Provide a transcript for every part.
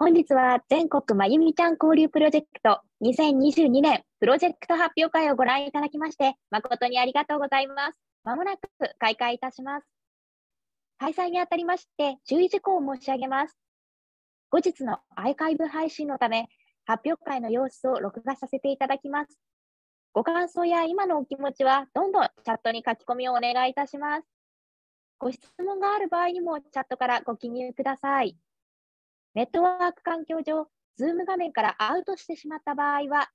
本日は全国まゆみちゃん交流プロジェクト2022年プロジェクト発表会をご覧いただきまして誠にありがとうございます。まもなく開会いたします。開催にあたりまして注意事項を申し上げます。後日のアーカイブ配信のため発表会の様子を録画させていただきます。ご感想や今のお気持ちはどんどんチャットに書き込みをお願いいたします。ご質問がある場合にもチャットからご記入ください。ネットワーク環境上、Zoom 画面からアウトしてしまった場合は、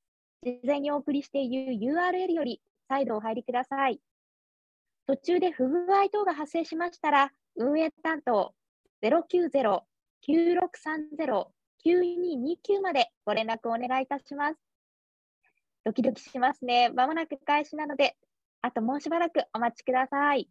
事前にお送りしている URL より再度お入りください。途中で不具合等が発生しましたら、運営担当090-9630-9229までご連絡をお願いいたします。ドキドキしますね。まもなく開始なので、あともうしばらくお待ちください。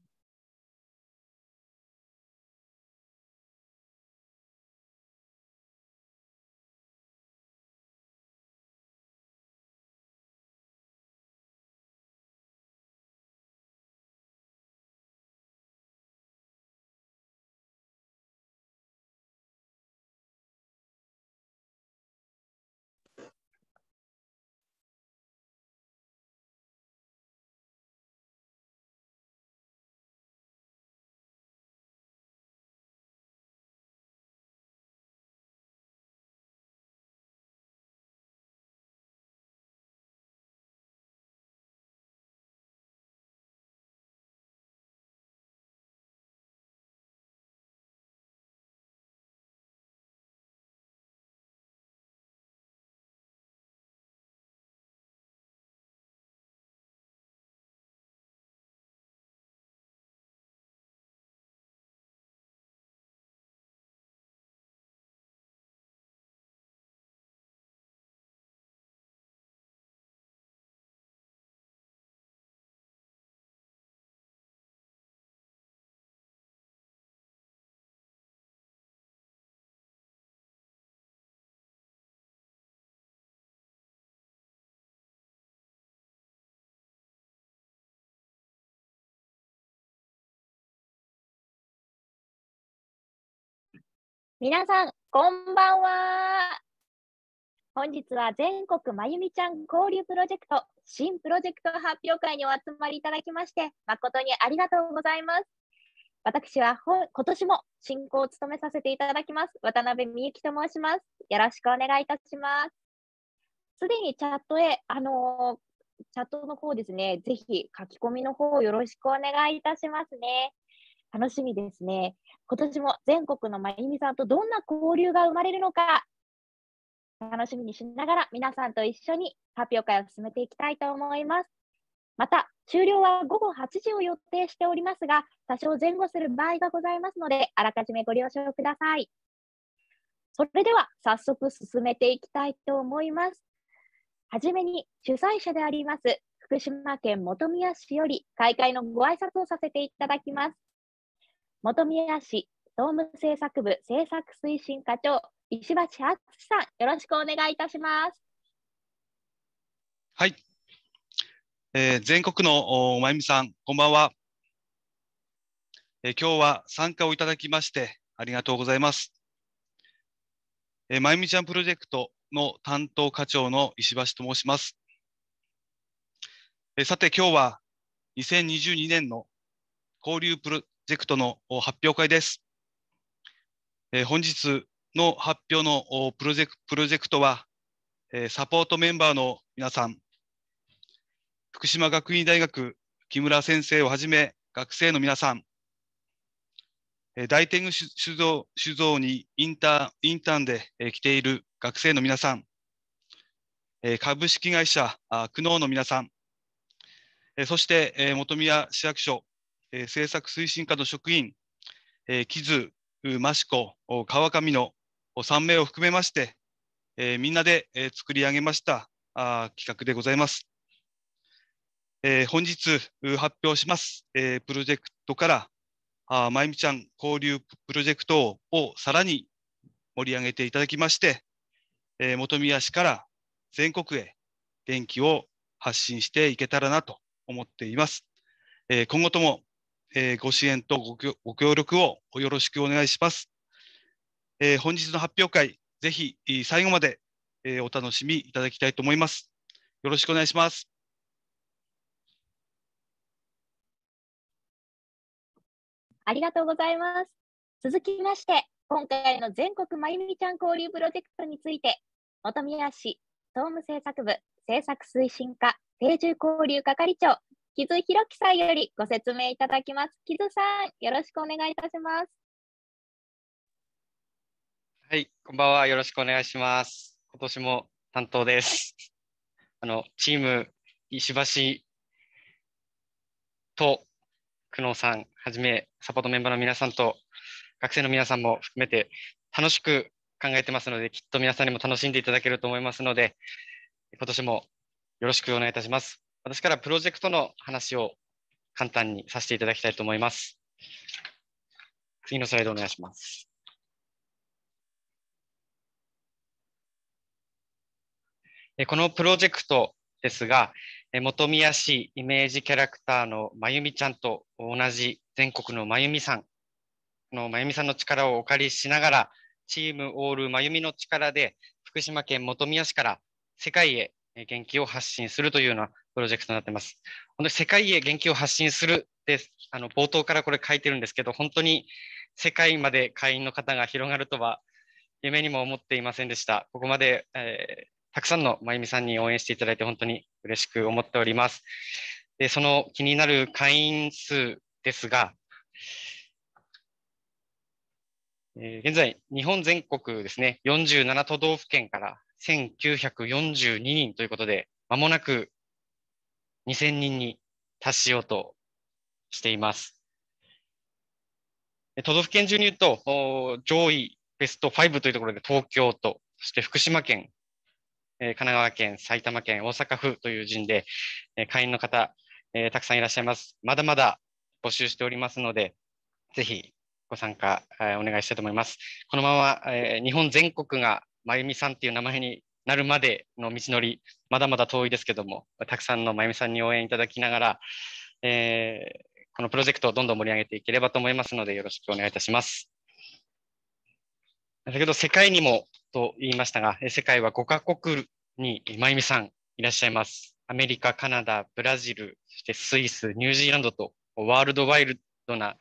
皆さん、こんばんは。本日は全国まゆみちゃん交流プロジェクト新プロジェクト発表会にお集まりいただきまして、誠にありがとうございます。私は今年も進行を務めさせていただきます。渡辺美幸と申します。よろしくお願いいたします。すでにチャットへ、あのー、チャットの方ですね、ぜひ書き込みの方よろしくお願いいたしますね。楽しみですね。今年も全国のまゆみさんとどんな交流が生まれるのか、楽しみにしながら皆さんと一緒に発表会を進めていきたいと思います。また、終了は午後8時を予定しておりますが、多少前後する場合がございますので、あらかじめご了承ください。それでは早速進めていきたいと思います。はじめに主催者であります、福島県本宮市より開会のご挨拶をさせていただきます。本宮市総務政作部政作推進課長石橋敦さんよろしくお願いいたしますはい、えー、全国のおまゆみさんこんばんは、えー、今日は参加をいただきましてありがとうございます、えー、まゆみちゃんプロジェクトの担当課長の石橋と申しますえー、さて今日は2022年の交流プロェクトの発表会です。え本日の発表のプロジェクプロジェクトは、えサポートメンバーの皆さん、福島学院大学木村先生をはじめ学生の皆さん、え大天狗酒造酒造にインターインターンで、え来ている学生の皆さん、え株式会社あ久能の皆さん、えそして、え本宮市役所え政策推進課の職員、えー、木津、益子、川上の3名を含めまして、えー、みんなで、え作り上げましたあ企画でございます。えー、本日発表します、えー、プロジェクトからあまゆみちゃん交流プロジェクトをさらに盛り上げていただきまして、えー、本宮市から全国へ元気を発信していけたらなと思っています。えー、今後ともえー、ご支援とご協力をよろしくお願いします。えー、本日の発表会、ぜひ最後まで、えー、お楽しみいただきたいと思います。よろしくお願いします。ありがとうございます。続きまして、今回の全国まゆみちゃん交流プロジェクトについて、本宮市総務政策部政策推進課定住交流係長木津弘樹さんよりご説明いただきます。木津さん、よろしくお願いいたします。はい、こんばんは。よろしくお願いします。今年も担当です。あのチーム石橋と久能さんはじめサポートメンバーの皆さんと学生の皆さんも含めて楽しく考えてますので、きっと皆さんにも楽しんでいただけると思いますので、今年もよろしくお願いいたします。私からプロジェクトの話を簡単にさせていただきたいと思います。次のスライドお願いします。このプロジェクトですが、本宮市イメージキャラクターのまゆみちゃんと同じ全国のまゆみさんのまゆみさんの力をお借りしながら、チームオールまゆみの力で福島県本宮市から世界へ元気を発信するというようなプロジェクトになってます。本当に世界へ元気を発信するです。あの冒頭からこれ書いてるんですけど、本当に世界まで会員の方が広がるとは夢にも思っていませんでした。ここまで、えー、たくさんのまゆみさんに応援していただいて本当に嬉しく思っております。で、その気になる会員数ですが、えー、現在、日本全国ですね、47都道府県から1942人ということで、まもなく2000人に達しようとしています。都道府県中に言うと、上位ベスト5というところで東京都、そして福島県、神奈川県、埼玉県、大阪府という陣で、会員の方、たくさんいらっしゃいます。まだまだ募集しておりますので、ぜひご参加お願いしたいと思います。このまま日本全国がまゆみさんという名前になるまでの道のり、まだまだ遠いですけども、たくさんのまゆみさんに応援いただきながら、えー、このプロジェクトをどんどん盛り上げていければと思いますので、よろしくお願いいたします。先ほど世界にもと言いましたが、世界は5カ国にまゆみさんいらっしゃいます。アメリカ、カナダ、ブラジル、そしてスイス、ニュージーランドとワールドワイルドな、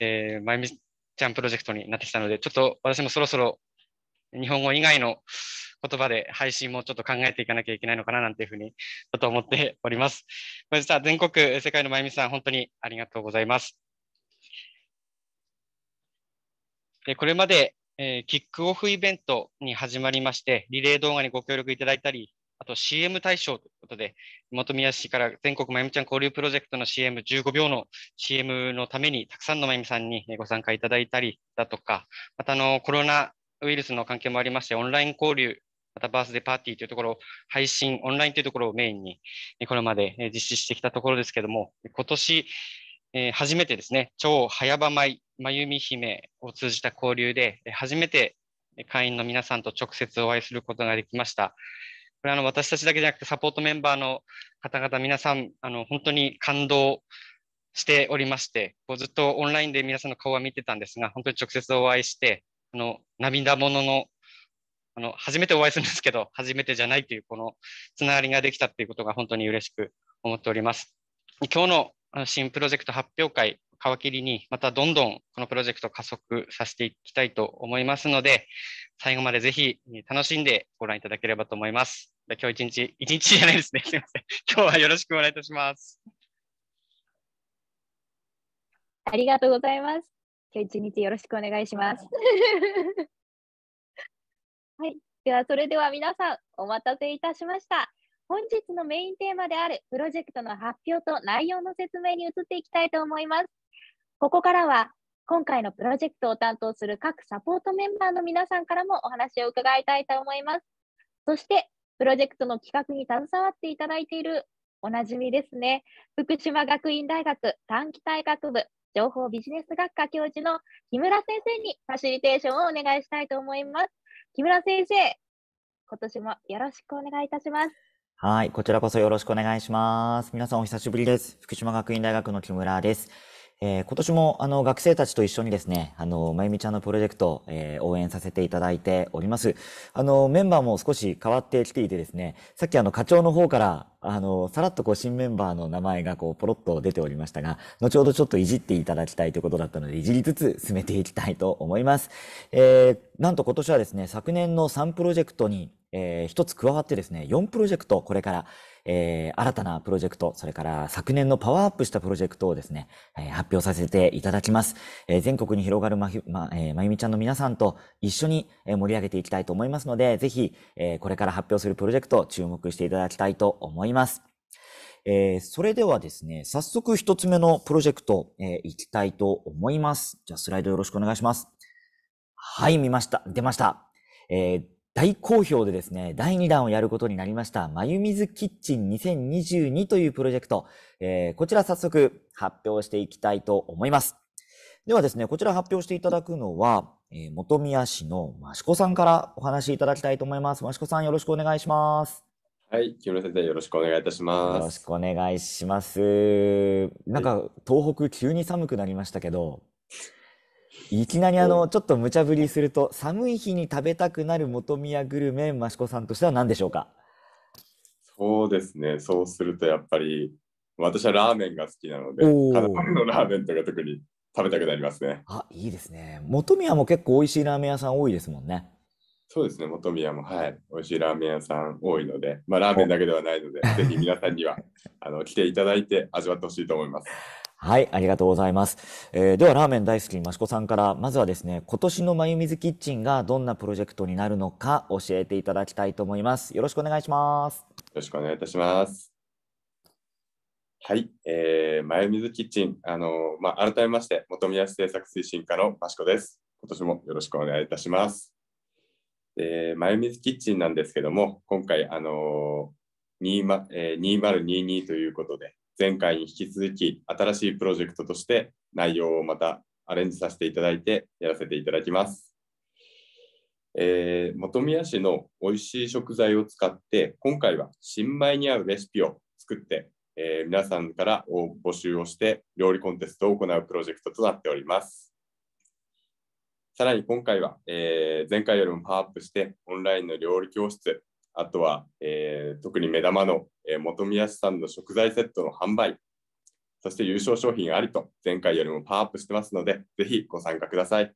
えー、まゆみちゃんプロジェクトになってきたので、ちょっと私もそろそろ日本語以外の言葉で配信もちょっと考えていかなきゃいけないのかななんていうふうにちょっと思っております。本日は全国、世界のまゆみさん、本当にありがとうございます。これまで、えー、キックオフイベントに始まりまして、リレー動画にご協力いただいたり、あと CM 大賞ということで、本宮市から全国まゆみちゃん交流プロジェクトの CM15 秒の CM のために、たくさんのまゆみさんにご参加いただいたりだとか、またあのコロナウイルスの関係もありまして、オンライン交流またバースデーパーティーというところを配信、オンラインというところをメインに、これまで実施してきたところですけども、今年、え初めてですね、超早場舞、まゆみ姫を通じた交流で、初めて会員の皆さんと直接お会いすることができました。これあの私たちだけじゃなくて、サポートメンバーの方々、皆さん、あの本当に感動しておりまして、こうずっとオンラインで皆さんの顔は見てたんですが、本当に直接お会いして、あの涙もののあの、初めてお会いするんですけど、初めてじゃないという、このつながりができたということが本当に嬉しく思っております。今日の新プロジェクト発表会、皮切りに、またどんどんこのプロジェクト加速させていきたいと思いますので、最後までぜひ楽しんでご覧いただければと思います。今日一日、一日じゃないですね。すみません。今日はよろしくお願いいたします。ありがとうございます。今日一日よろしくお願いします。はい。では、それでは皆さん、お待たせいたしました。本日のメインテーマであるプロジェクトの発表と内容の説明に移っていきたいと思います。ここからは、今回のプロジェクトを担当する各サポートメンバーの皆さんからもお話を伺いたいと思います。そして、プロジェクトの企画に携わっていただいているおなじみですね、福島学院大学短期大学部情報ビジネス学科教授の木村先生にファシリテーションをお願いしたいと思います。木村先生、今年もよろしくお願いいたします。はい、こちらこそよろしくお願いします。皆さんお久しぶりです。福島学院大学の木村です。えー、今年もあの学生たちと一緒にですね、あの、まゆみちゃんのプロジェクト、えー、応援させていただいております。あの、メンバーも少し変わってきていてですね、さっきあの課長の方から、あの、さらっとこう新メンバーの名前がこうポロッと出ておりましたが、後ほどちょっといじっていただきたいということだったので、いじりつつ進めていきたいと思います。えー、なんと今年はですね、昨年の3プロジェクトに、えー、1つ加わってですね、4プロジェクトこれから、えー、新たなプロジェクト、それから昨年のパワーアップしたプロジェクトをですね、えー、発表させていただきます。えー、全国に広がるまひ、ま、えー、まゆみちゃんの皆さんと一緒に盛り上げていきたいと思いますので、ぜひ、えー、これから発表するプロジェクト、注目していただきたいと思います。えー、それではですね、早速一つ目のプロジェクト、えー、いきたいと思います。じゃあスライドよろしくお願いします。はい、見ました。出ました。えー、大好評でですね、第2弾をやることになりました、まゆみずキッチン2022というプロジェクト、えー、こちら早速発表していきたいと思います。ではですね、こちら発表していただくのは、えー、元宮市の益子さんからお話しいただきたいと思います。益子さんよろしくお願いします。はい、木村先生よろしくお願いいたします。よろしくお願いします。なんか、東北急に寒くなりましたけど、いきなりあの、ちょっと無茶ぶりすると、寒い日に食べたくなる元宮グルメ、益子さんとしては何でしょうかそうですね、そうするとやっぱり、私はラーメンが好きなので、カナのラーメンとか特に食べたくなりますね。あ、いいですね。元宮も結構美味しいラーメン屋さん多いですもんね。そうですね、元宮も、はい、美味しいラーメン屋さん多いので、まあ、ラーメンだけではないので、ぜひ皆さんにはあの来ていただいて味わってほしいと思います。はい、ありがとうございます。えー、では、ラーメン大好き益子さんから、まずはですね、今年のまゆみずキッチンがどんなプロジェクトになるのか教えていただきたいと思います。よろしくお願いします。よろしくお願いいたします。はい、えー、まゆみずキッチン、あのまあ、改めまして、元宮製作推進課の益子です。今年もよろしくお願いいたします。えー、まゆみずキッチンなんですけども、今回、あのー20えー、2022ということで、前回に引き続き新しいプロジェクトとして内容をまたアレンジさせていただいてやらせていただきます。えー、本宮市の美味しい食材を使って今回は新米に合うレシピを作って、えー、皆さんから募集をして料理コンテストを行うプロジェクトとなっております。さらに今回は、えー、前回よりもパワーアップしてオンラインの料理教室あとは、えー、特に目玉の、えー、本宮市んの食材セットの販売、そして優勝商品ありと、前回よりもパワーアップしてますので、ぜひご参加ください。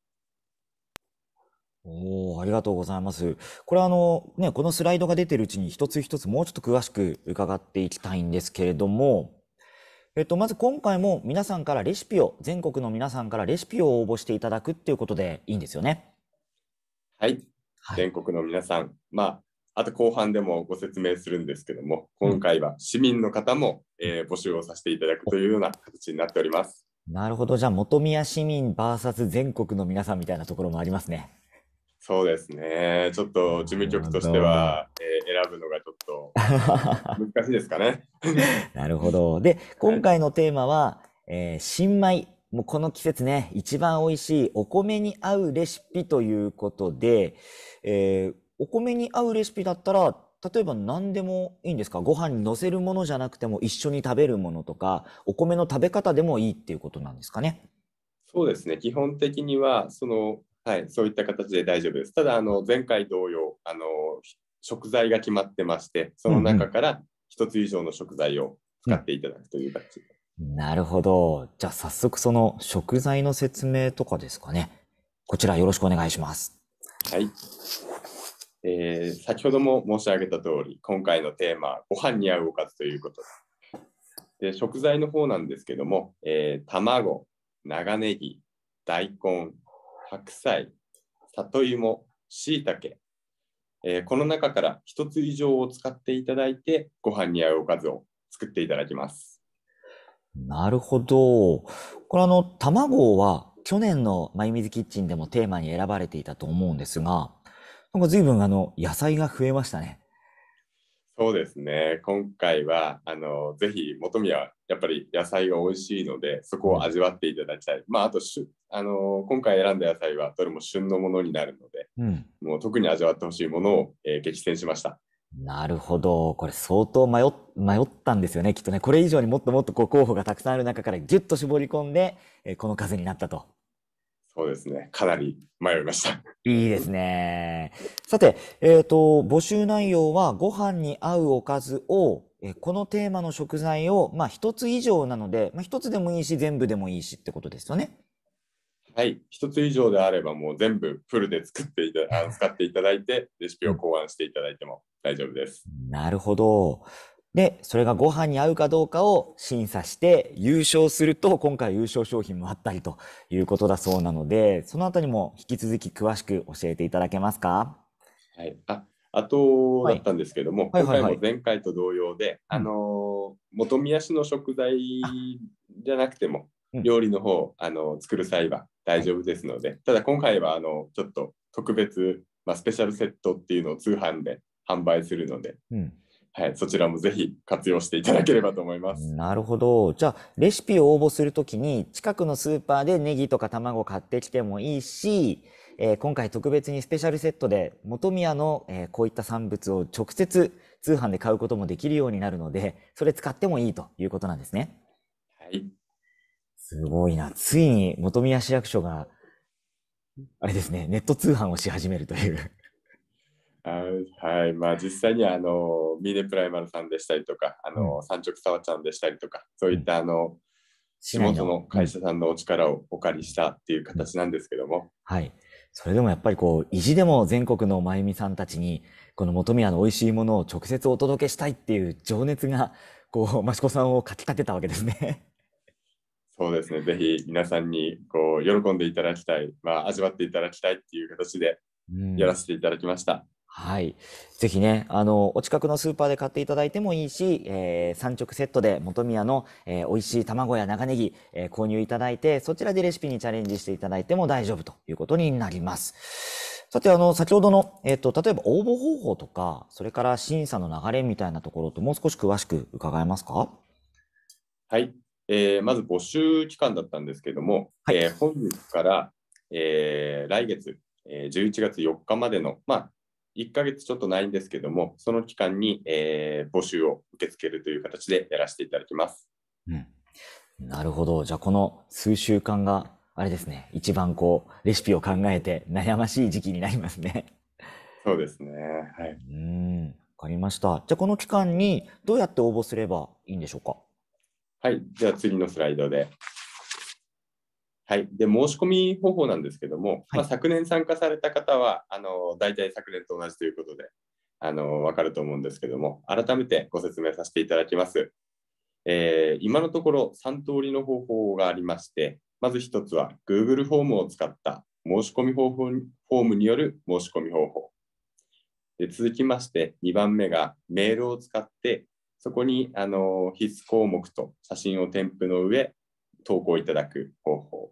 おお、ありがとうございます。これはあの、ね、このスライドが出てるうちに一つ一つもうちょっと詳しく伺っていきたいんですけれども、えっと、まず今回も皆さんからレシピを、全国の皆さんからレシピを応募していただくっていうことでいいんですよね。はい。はい、全国の皆さん、まあ、あと後半でもご説明するんですけども、今回は市民の方も、えー、募集をさせていただくというような形になっております。なるほど、じゃあ、本宮市民 VS 全国の皆さんみたいなところもありますね。そうですね、ちょっと事務局としては、えー、選ぶのがちょっと難しいですかね。なるほど。で、今回のテーマは、えー、新米もうこの季節ね、一番美味しいお米に合うレシピということで、えー、お米に合うレシピだったら、例えば何でもいいんですかご飯にのせるものじゃなくても一緒に食べるものとか、お米の食べ方でもいいっていうことなんですかね。そうですね。基本的には、その、はい、そういった形で大丈夫です。ただ、あの、前回同様、あの、食材が決まってまして、その中から1つ以上の食材を使っていただくという形、うんうん、なるほど。じゃあ早速その食材の説明とかですかね。こちらよろしくお願いします。はい。えー、先ほども申し上げた通り、今回のテーマ、ご飯に合うおかずということで食材の方なんですけども、えー、卵、長ネギ、大根、白菜、里芋、しいたけ、えー、この中から1つ以上を使っていただいて、ご飯に合うおかずを作っていただきます。なるほど。これあの、卵は去年のまゆみずキッチンでもテーマに選ばれていたと思うんですが、なんか随分あの野菜が増えましたね。そうですね。今回はあのぜひ本宮はやっぱり野菜が美味しいのでそこを味わっていただきたい。まああとしゅあの今回選んだ野菜はどれも旬のものになるので、うん、もう特に味わってほしいものを、えー、激戦しました。なるほど。これ相当迷迷ったんですよね。きっとね。これ以上にもっともっとこう候補がたくさんある中からギュッと絞り込んで、えー、この数になったと。そうですね。かなり迷いました。いいですね。さて、えっ、ー、と、募集内容はご飯に合うおかずを、えこのテーマの食材を、まあ一つ以上なので、まあ一つでもいいし、全部でもいいしってことですよね。はい、一つ以上であればもう全部フルで作っていた使っていただいてレシピを考案していただいても大丈夫です。なるほど。で、それがご飯に合うかどうかを審査して優勝すると、今回優勝商品もあったりということだそうなので、そのあたりも引き続き詳しく教えていただけますか。はい。あ、あとだったんですけども、今回も前回と同様で、あの、元宮市の食材じゃなくても、料理の方、あの、作る際は大丈夫ですので、はい、ただ今回は、あの、ちょっと特別、まあ、スペシャルセットっていうのを通販で販売するので、うんはい、そちらもぜひ活用していただければと思います。なるほど。じゃあ、レシピを応募するときに、近くのスーパーでネギとか卵買ってきてもいいし、えー、今回特別にスペシャルセットで、元宮の、えー、こういった産物を直接通販で買うこともできるようになるので、それ使ってもいいということなんですね。はい。すごいな。ついに元宮市役所が、あれですね、ネット通販をし始めるという。はい、まあ、実際にあのミネプライマルさんでしたりとか、あの、うん、三直沢ちゃんでしたりとか、そういったあの、地元の会社さんのお力をお借りしたっていう形なんですけども。うん、はい。それでもやっぱりこう、意地でも全国のまゆみさんたちに、この本宮の美味しいものを直接お届けしたいっていう情熱が、こう、益子さんをかき立てたわけですね。そうですね、ぜひ皆さんにこう喜んでいただきたい、まあ、味わっていただきたいっていう形でやらせていただきました。うんはい。ぜひね、あの、お近くのスーパーで買っていただいてもいいし、えー、産直セットで元宮の、えー、美味しい卵や長ネギ、えー、購入いただいて、そちらでレシピにチャレンジしていただいても大丈夫ということになります。さて、あの、先ほどの、えっ、と、例えば応募方法とか、それから審査の流れみたいなところともう少し詳しく伺えますかはい。えー、まず募集期間だったんですけども、はい、えー、本日から、えー、来月、えー、11月4日までの、まあ、1ヶ月ちょっとないんですけども、その期間に、えー、募集を受け付けるという形でやらせていただきます。うん、なるほど。じゃあ、この数週間が、あれですね、一番こう、レシピを考えて悩ましい時期になりますね。そうですね。はい。うん。わかりました。じゃあ、この期間にどうやって応募すればいいんでしょうかはい。じゃあ、次のスライドで。はい、で申し込み方法なんですけども、はい、まあ、昨年参加された方はあの大体昨年と同じということであの分かると思うんですけども改めてご説明させていただきます、えー、今のところ3通りの方法がありましてまず1つは Google フォームを使った申し込み方法フォームによる申し込み方法で続きまして2番目がメールを使ってそこにあの必須項目と写真を添付の上投稿いただく方法。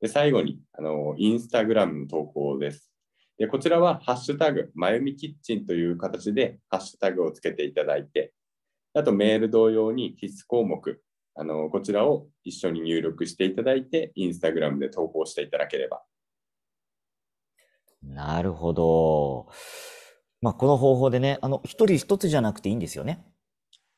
で最後にあの、インスタグラムの投稿です。でこちらは、ハッシュタグ、まゆみキッチンという形で、ハッシュタグをつけていただいて、あとメール同様に必須項目、あのこちらを一緒に入力していただいて、インスタグラムで投稿していただければ。なるほど。まあ、この方法でね、あの、一人一つじゃなくていいんですよね。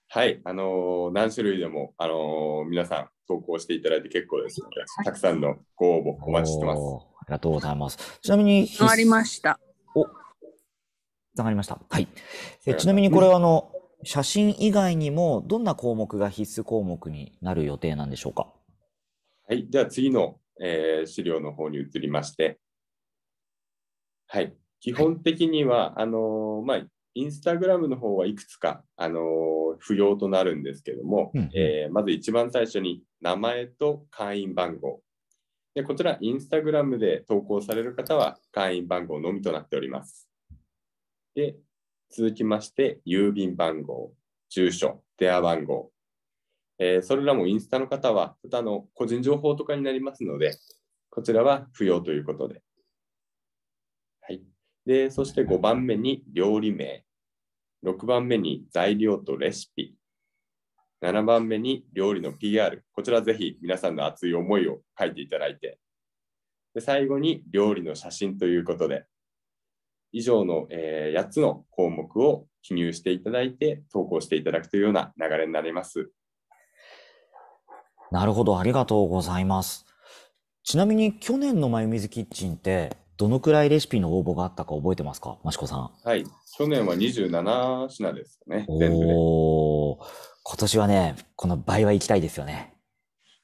はい、あのー、何種類でも、あのー、皆さん、投稿していただいて結構ですので、たくさんのご応募お待ちしてます。ありがとうございます。ちなみに、わりました。お、つがりました。はい。えちなみにこれはあの、写真以外にもどんな項目が必須項目になる予定なんでしょうか。はい。では次の、えー、資料の方に移りまして、はい。基本的には、はい、あのまあ、インスタグラムの方はいくつか、あの不要となるんですけども、うん、えー、まず一番最初に名前と会員番号。でこちら、インスタグラムで投稿される方は会員番号のみとなっております。で、続きまして、郵便番号、住所、電話番号。えー、それらもインスタの方は、他の個人情報とかになりますので、こちらは不要ということで。はい。で、そして5番目に料理名、6番目に材料とレシピ、7番目に料理の PR、こちらぜひ皆さんの熱い思いを書いていただいて、で最後に料理の写真ということで、以上の、え8つの項目を記入していただいて、投稿していただくというような流れになります。なるほど、ありがとうございます。ちなみに去年のまゆみずキッチンって、どのくらいレシピの応募があったか覚えてますか、益子さん。はい、去年は27品ですね、全部で。今年はね、この倍は行きたいですよね。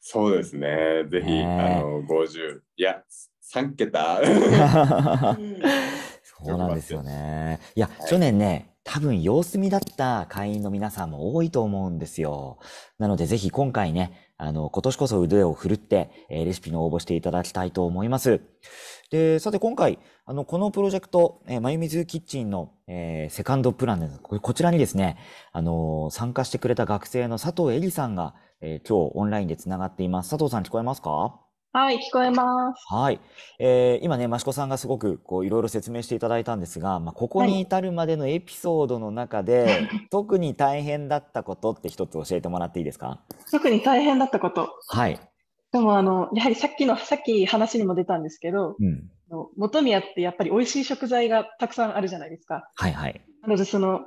そうですね、ぜひ、あの50、いや、3桁。そうなんですよね。いや、はい、去年ね、多分様子見だった会員の皆さんも多いと思うんですよ。なのでぜひ今回ね、あの、今年こそ腕を振るって、えレシピの応募していただきたいと思います。で、さて今回、あの、このプロジェクト、えー、まゆみずキッチンの、えー、セカンドプランですこ。こちらにですね、あのー、参加してくれた学生の佐藤恵里さんが、えー、今日オンラインで繋がっています。佐藤さん聞こえますかはい、聞こえます。はい。えー、今ね、益子さんがすごくこういろいろ説明していただいたんですが、まあ、ここに至るまでのエピソードの中で、特に大変だったことって一つ教えてもらっていいですか特に大変だったこと。はい。でも、あの、やはりさっきの、さっき話にも出たんですけど、うん。の元宮ってやっぱり美味しい食材がたくさんあるじゃないですか。はいはい。なので、その、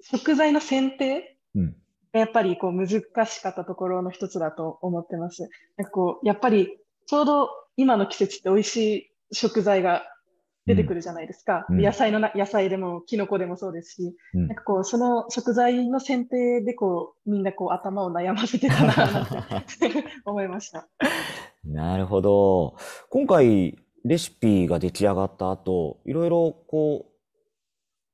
食材の選定うん。がやっぱりこう難しかったところの一つだと思ってます。なんかこう、やっぱりちょうど今の季節って美味しい食材が出てくるじゃないですか。うん、野菜のな、野菜でも、キノコでもそうですし、うん、なんかこう、その食材の選定でこう、みんなこう、頭を悩ませてたな、て 思いました。なるほど。今回、レシピが出来上がった後、いろいろこう、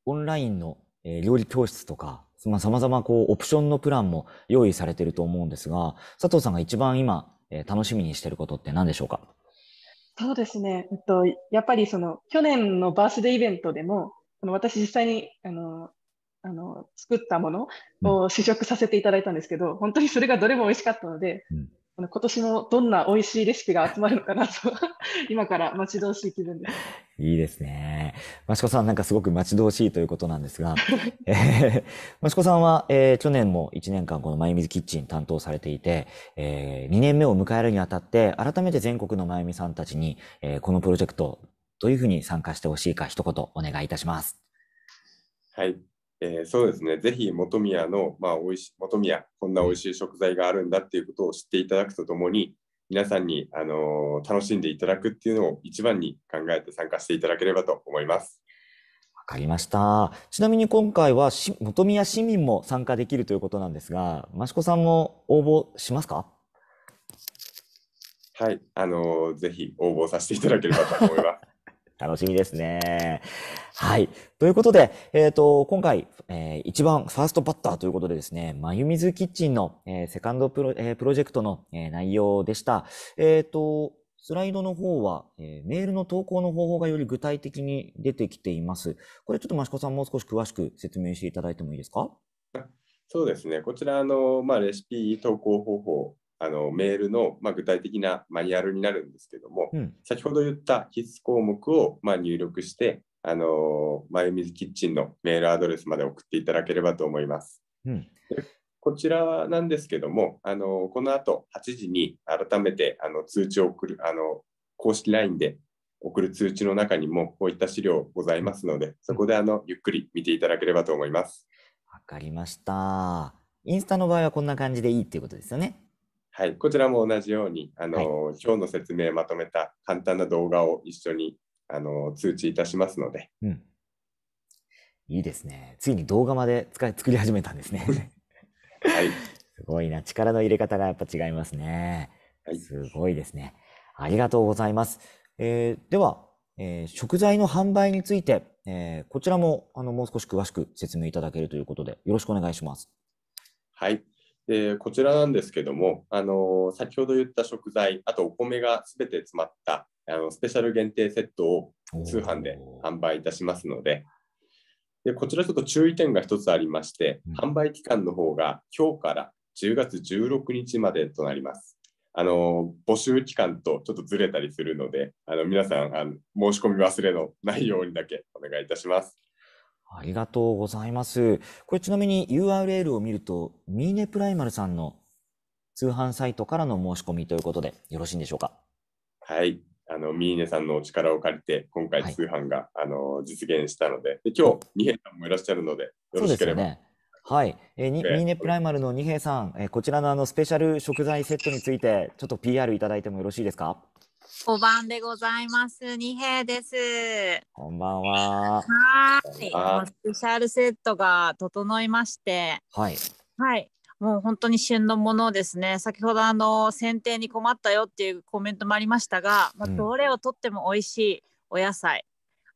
オンラインの料理教室とか、まあ、様々こう、オプションのプランも用意されてると思うんですが、佐藤さんが一番今、えー、楽しみにしてることって何でしょうかそうですね、えっと、やっぱりその去年のバースデーイベントでも、その私実際にあのあの作ったものを試食させていただいたんですけど、うん、本当にそれがどれも美味しかったので、う今年もどんな美味しいレシピが集まるのかなと 今から待ち遠しい気分です。いいですね。益子さん、なんかすごく待ち遠しいということなんですが、えー、益子さんは、えー、去年も1年間このマゆミズキッチン担当されていて、えー、2年目を迎えるにあたって、改めて全国のマゆミさんたちに、えー、このプロジェクト、どういうふうに参加してほしいか、一言お願いいたします。はい。えー、そうですね、ぜひ本宮の、まあ、おいし本宮、こんなおいしい食材があるんだっていうことを知っていただくとともに、皆さんに、あのー、楽しんでいただくっていうのを一番に考えて参加していただければと思います。わかりました。ちなみに今回は本宮市民も参加できるということなんですが、益子さんも応募しますかはい、あのー、ぜひ応募させていただければと思います。楽しみですね。はい。ということで、えっ、ー、と、今回、えー、一番ファーストバッターということでですね、まゆみずキッチンの、えー、セカンドプロ,、えプロジェクトの、え内容でした。えっ、と、スライドの方は、えメールの投稿の方法がより具体的に出てきています。これちょっと益子さんもう少し詳しく説明していただいてもいいですかそうですね。こちらあの、まあ、レシピ投稿方法あのメールの、まあ、具体的なマニュアルになるんですけども、うん、先ほど言った必須項目を、まあ、入力して、あのまゆみずキッチンのメールアドレスまで送っていただければと思います。うんこちらなんですけども、あのこの後8時に改めてあの通知を送るあの、公式 LINE で送る通知の中にもこういった資料ございますので、そこであのゆっくり見ていただければと思います。わかりました。インスタの場合はこんな感じでいいっていうことですよね。はい、こちらも同じように、あの、はい、今日の説明をまとめた簡単な動画を一緒にあの通知いたしますので。うん、いいですね。ついに動画まで使い作り始めたんですね。はい。すごいな。力の入れ方がやっぱ違いますね。はい、すごいですね。ありがとうございます。えー、では、えー、食材の販売について、えー、こちらもあのもう少し詳しく説明いただけるということで、よろしくお願いします。はい。でこちらなんですけども、あの先ほど言った食材、あとお米がすべて詰まったあのスペシャル限定セットを通販で販売いたしますので、でこちらちょっと注意点が1つありまして、うん、販売期間の方が今日から10月16日までとなります。あの募集期間とちょっとずれたりするので、あの皆さんあの申し込み忘れのないようにだけお願いいたします。ありがとうございます。これちなみに URL を見ると、ミーネプライマルさんの通販サイトからの申し込みということでよろしいんでしょうか。はい。あのミーネさんのお力を借りて、今回通販が、はい、あの実現したので、で今日、二平さんもいらっしゃるので、よろしければ。ね、はい、えー、ミーネプライマルの二平さん、えー、こちらのあのスペシャル食材セットについて、ちょっと PR いただいてもよろしいですか。五番でございます。二平です。こんばんは。はい。スペシャルセットが整いまして。はい。はい。もう本当に旬のものですね先ほどあの剪定に困ったよっていうコメントもありましたが、まあ、どれをとっても美味しいお野菜、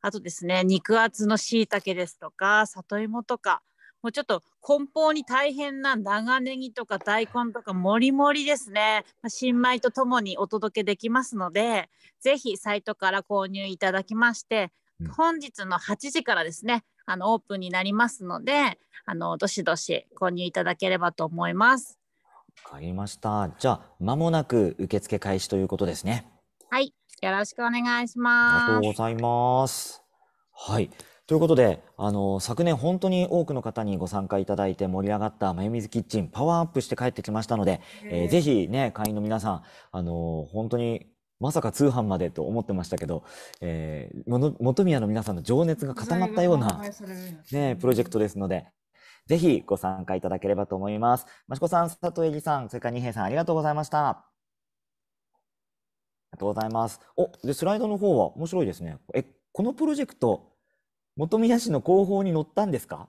うん、あとですね肉厚のしいたけですとか里芋とかもうちょっと梱包に大変な長ネギとか大根とかもりもりですね、まあ、新米とともにお届けできますので是非サイトから購入いただきまして本日の8時からですねあのオープンになりますのであのどしどし購入いただければと思います。わかりました。じゃあ間もなく受付開始ということですね。はい、よろしくお願いします。ありがとうございます。はい。ということで、あの、昨年本当に多くの方にご参加いただいて盛り上がったまゆみずキッチンパワーアップして帰ってきましたので、えー、ぜひね、会員の皆さん、あの、本当にまさか通販までと思ってましたけど、えー、もの元宮の皆さんの情熱が固まったような、ね、プロジェクトですので、ぜひご参加いただければと思います。益子さん、佐藤恵里さん、それから二平さん、ありがとうございました。ありがとうございます。お、で、スライドの方は面白いですね。え、このプロジェクト、本宮市の広報に載ったんですか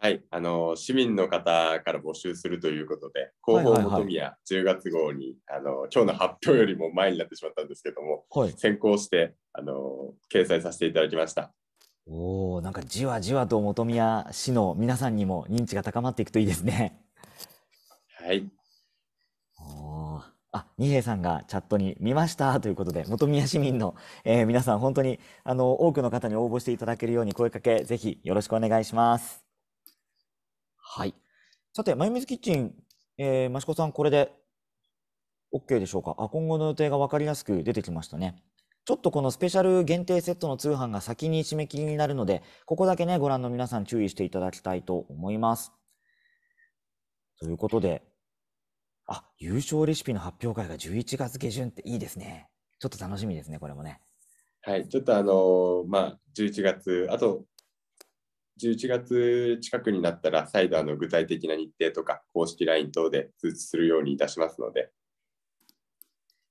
はい、あの市民の方から募集するということで、広報元宮10月号に、あの今日の発表よりも前になってしまったんですけども、はい、先行してあの掲載させていただきました。おお、なんかじわじわと元宮市の皆さんにも認知が高まっていくといいですね。はい。おあ、二平さんがチャットに見ましたということで、元宮市民の、えー、皆さん、本当にあの多くの方に応募していただけるように声かけ、ぜひよろしくお願いします。はい。さて、まゆみずキッチン、えー、益子さん、これで OK でしょうかあ。今後の予定が分かりやすく出てきましたね。ちょっとこのスペシャル限定セットの通販が先に締め切りになるので、ここだけね、ご覧の皆さん注意していただきたいと思います。ということで、あ、優勝レシピの発表会が11月下旬っていいですね。ちょっと楽しみですね、これもね。はい、ちょっとあのー、まあ、11月、あと11月近くになったら再度あの具体的な日程とか公式 LINE 等で通知するようにいたしますので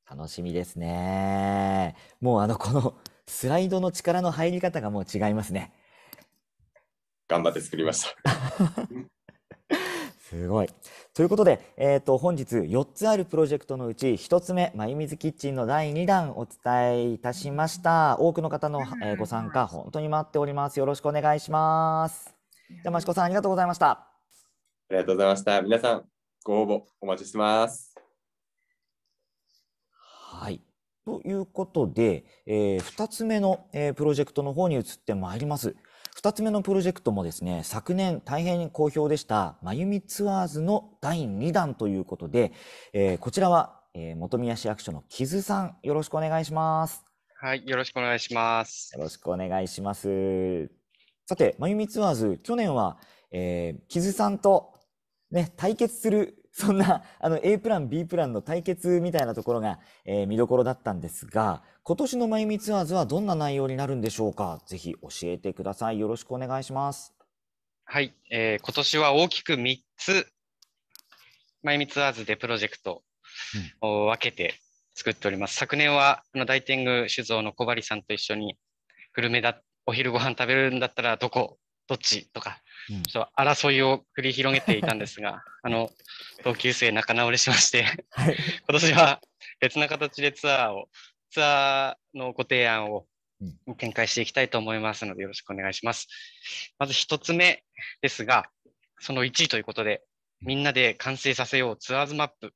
楽しみですねもうあのこのスライドの力の入り方がもう違いますね頑張って作りました すごいということで、えー、と本日4つあるプロジェクトのうち1つ目「まゆみずキッチン」の第2弾お伝えいたしました多くの方の、えー、ご参加本当に待っておりますよろしくお願いしますじゃあ益子さんありがとうございましたありがとうございました皆さんご応募お待ちしてますはいということで、えー、2つ目の、えー、プロジェクトの方に移ってまいります2つ目のプロジェクトもですね、昨年大変好評でした、まゆみツアーズの第2弾ということで、えー、こちらは、えー、本宮市役所の木津さん、よろしくお願いします。はい、よろしくお願いします。よろしくお願いします。さて、まゆみツアーズ、去年は、えー、木津さんとね、対決するそんな、あの、A プラン、B プランの対決みたいなところが、えー、見どころだったんですが、今年のマゆミツアーズはどんな内容になるんでしょうかぜひ教えてください。よろしくお願いします。はい、えー、今年は大きく3つ、マゆミツアーズでプロジェクトを分けて作っております。うん、昨年は、あの、大天狗酒造の小針さんと一緒に、グルメだ、お昼ご飯食べるんだったらどこどっちとか、ちょっと争いを繰り広げていたんですが、あの同級生仲直りしましてはい、今年は別な形でツアーを、ツアーのご提案を展開していきたいと思いますので、よろしくお願いします。まず1つ目ですが、その1位ということで、みんなで完成させようツアーズマップ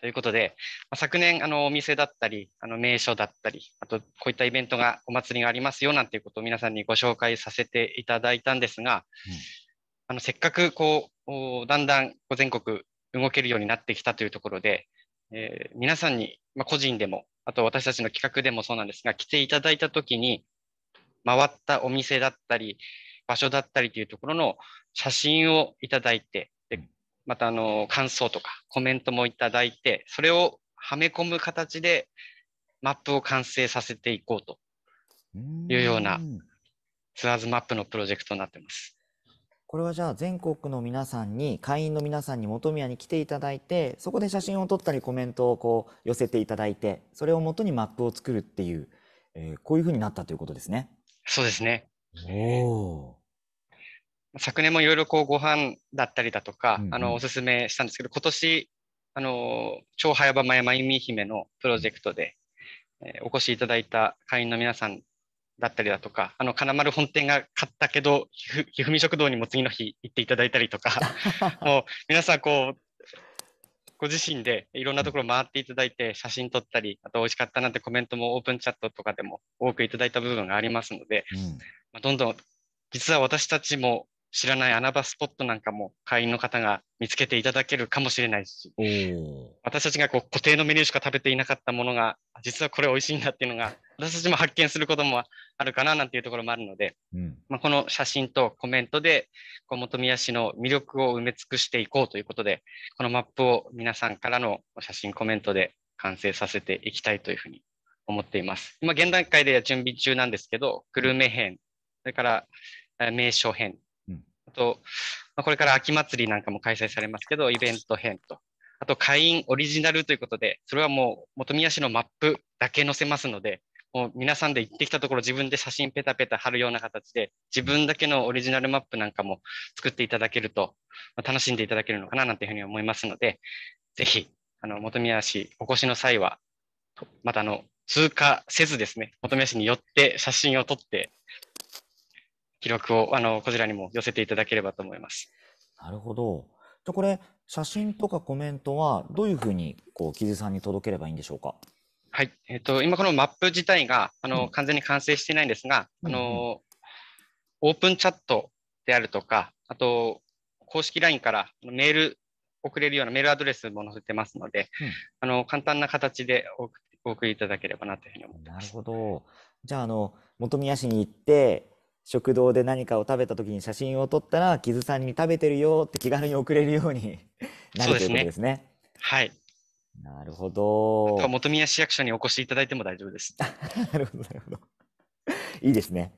ということで、昨年、あのお店だったり、あの名所だったり、あとこういったイベントが、お祭りがありますよなんていうことを皆さんにご紹介させていただいたんですが、うん、あのせっかくこうだんだん全国動けるようになってきたというところで、えー、皆さんに、まあ、個人でも、あと私たちの企画でもそうなんですが、来ていただいたときに、回ったお店だったり、場所だったりというところの写真をいただいて、またあの感想とかコメントもいただいて、それをはめ込む形でマップを完成させていこうというようなツアーズマップのプロジェクトになってます。これはじゃあ全国の皆さんに会員の皆さんに本宮に来ていただいてそこで写真を撮ったりコメントをこう寄せていただいてそれをもとにマップを作るっていう、えー、こういうふうになったということですね。そうですね。おお。昨年もいろいろこうご飯だったりだとか、うんうん、あのおすすめしたんですけど、今年あの超早場前ゆみ姫のプロジェクトで、えー、お越しいただいた会員の皆さんだったりだとか、あの金丸本店が買ったけど、ひふみ食堂にも次の日行っていただいたりとか、もう皆さんこう、ご自身でいろんなところ回っていただいて、写真撮ったり、あと美味しかったなってコメントもオープンチャットとかでも多くいただいた部分がありますので、うん、まあ、どんどん実は私たちも知らない穴場スポットなんかも会員の方が見つけていただけるかもしれないし、私たちがこう固定のメニューしか食べていなかったものが、実はこれ美味しいんだっていうのが、私たちも発見することもあるかななんていうところもあるので、うん、まあ、この写真とコメントで、こう本宮市の魅力を埋め尽くしていこうということで、このマップを皆さんからの写真、コメントで完成させていきたいというふうに思っています。今、現段階で準備中なんですけど、グルメ編、それから名所編、と、まあ、これから秋祭りなんかも開催されますけど、イベント編と。あと、会員オリジナルということで、それはもう本宮市のマップだけ載せますので、もう皆さんで行ってきたところ、自分で写真ペタペタ貼るような形で、自分だけのオリジナルマップなんかも作っていただけると、楽しんでいただけるのかななんていうふうに思いますので、ぜひ、あの、本宮市お越しの際は、またあの、通過せずですね、本宮市に寄って写真を撮って、記録をあのこちらにも寄せていただければと思います。なるほど。じゃこれ写真とかコメントはどういうふうにこう木津さんに届ければいいんでしょうか。はい。えっ、ー、と今このマップ自体があの、うん、完全に完成してないんですが、あの、うん、オープンチャットであるとか、あと公式 LINE からメール送れるようなメールアドレスも載せてますので、うん、あの簡単な形でおお送りいただければなというふうに思ってます。なるほど。じゃあ、あの、本宮市に行って、食堂で何かを食べた時に写真を撮ったら、キズさんに食べてるよって気軽に送れるように なるということですね。はい。なるほど。本宮市役所にお越しいただいても大丈夫です。なるほど、なるほど。いいですね。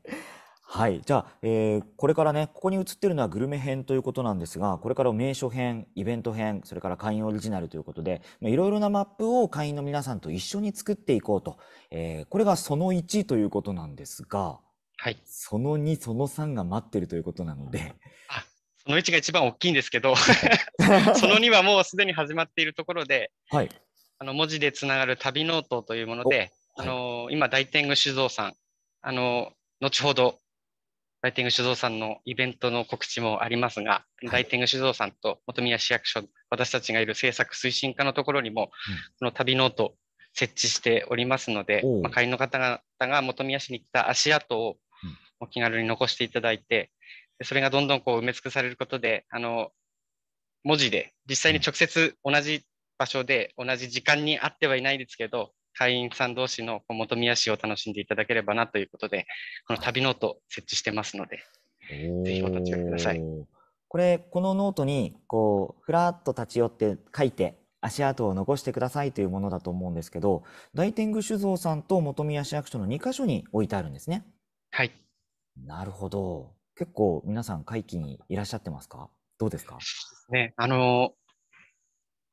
はい。じゃあ、えー、これからね、ここに映ってるのはグルメ編ということなんですが、これから名所編、イベント編、それから会員オリジナルということで、いろいろなマップを会員の皆さんと一緒に作っていこうと。えー、これがその1ということなんですが、はい、その2、その3が待ってるということなので。あその1が一番大きいんですけど、その2はもうすでに始まっているところで、はい、あの文字でつながる旅ノートというもので、はい、あの今、大天狗酒造さん、あの後ほど大天狗酒造さんのイベントの告知もありますが、大天狗酒造さんと本宮市役所、私たちがいる政策推進課のところにも、この旅ノート設置しておりますので、まあ、会員の方々が本宮市に来た足跡をお気軽に残していただいて、それがどんどんこう埋め尽くされることで、あの、文字で実際に直接同じ場所で同じ時間に会ってはいないですけど、会員さん同士の元宮市を楽しんでいただければなということで、この旅ノート設置してますので、ぜひお立ち寄りください。これ、このノートに、こう、ふらっと立ち寄って書いて、足跡を残してくださいというものだと思うんですけど、大天狗酒造さんと元宮市役所の2箇所に置いてあるんですね。はい。なるほど。結構皆さん会期にいらっしゃってますかどうですかね、あの、こ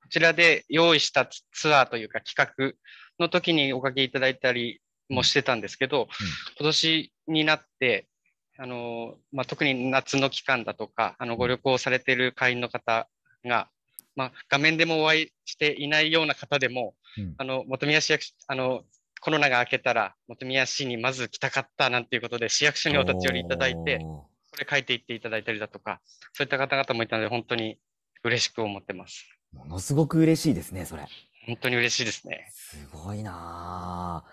ちらで用意したツアーというか企画の時におかけいただいたりもしてたんですけど、うん、今年になって、あのまあ、特に夏の期間だとかあのご旅行されている会員の方が、まあ、画面でもお会いしていないような方でも、うん、あの本宮市役あのコロナが明けたら本宮市にまず来たかったなんていうことで市役所にお立ち寄りいただいて、これ書いていっていただいたりだとか、そういった方々もいたので、本当に嬉しく思ってます。ものすごく嬉しいですね、それ。本当に嬉しいですね。すごいな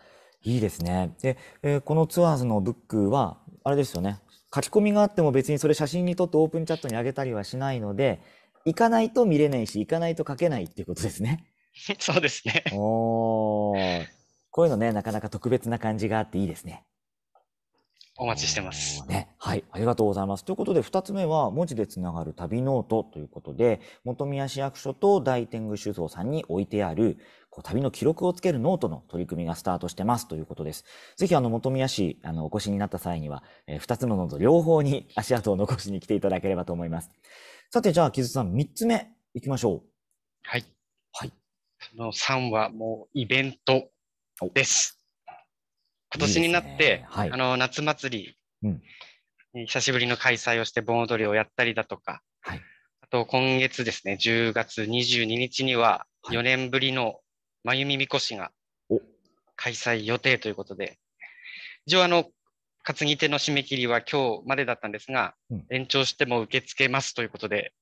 いいですね。で、えー、このツアーズのブックは、あれですよね。書き込みがあっても別にそれ写真に撮ってオープンチャットにあげたりはしないので、行かないと見れないし、行かないと書けないっていうことですね。そうですね。おー。こういうのね、なかなか特別な感じがあっていいですね。お待ちしてます。ね、はい、ありがとうございます。ということで、二つ目は、文字でつながる旅ノートということで、本宮市役所と大天狗酒造さんに置いてある、こう旅の記録をつけるノートの取り組みがスタートしてますということです。ぜひ、あの、本宮市、あの、お越しになった際には、えー、つのノート両方に足跡を残しに来ていただければと思います。さて、じゃあ、木津さん、三つ目、いきましょう。はい。はい。その三は、もう、イベントです。今年になって、いいねはい、あの夏祭り、うん、久しぶりの開催をして盆踊りをやったりだとか、はい、あと今月ですね、10月22日には、4年ぶりの真由みこしが開催予定ということで、一応あの、担ぎ手の締め切りは今日までだったんですが、うん、延長しても受け付けますということで、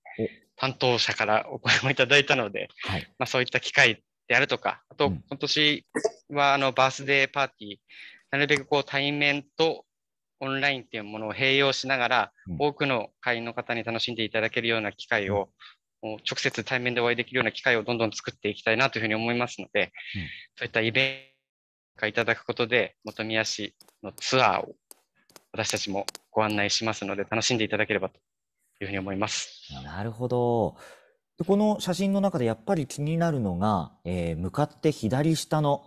担当者からお声をいただいたので、はい、まあ、そういった機会であるとか、あと、今年はあのバースデーパーティー、なるべくこう対面とオンラインっていうものを併用しながら、多くの会員の方に楽しんでいただけるような機会を、直接対面でお会いできるような機会をどんどん作っていきたいなというふうに思いますので、そういったイベントがいただくことで、本宮市のツアーを私たちもご案内しますので、楽しんでいただければというふうに思います。なるほど。この写真の中でやっぱり気になるのが、えー、向かって左下の、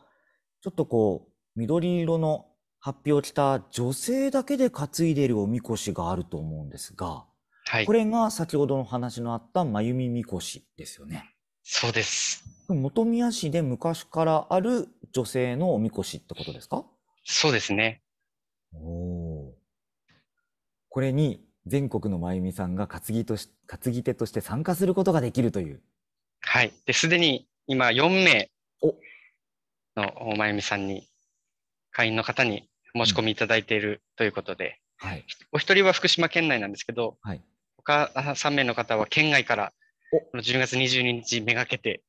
ちょっとこう、緑色の発表を着た女性だけで担いでいるおみこしがあると思うんですが、はい、これが先ほどの話のあった真弓美みこしですよね。そうです。本宮市で昔からある女性のおみこしってことですかそうですね。おお。これに全国の真由美さんが担ぎとし担ぎ手として参加することができるという。はい。で、すでに今4名の真由美さんに、会員の方に申し込みいただいているということで、うん、はい、お一人は福島県内なんですけど、はい、他3名の方は県外から、の10月22日めがけて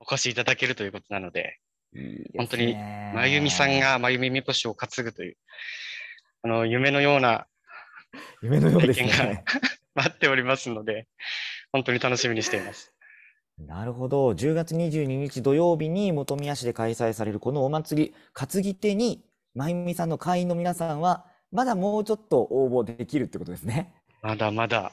お越しいただけるということなので、いいで本当に真由美さんが真由美みこしを担ぐという、あの夢のような 夢のようですね。待っておりますので、本当に楽しみにしています。なるほど。10月22日土曜日に本宮市で開催されるこのお祭り、担ぎ手に、まゆみさんの会員の皆さんは、まだもうちょっと応募できるってことですね。まだまだ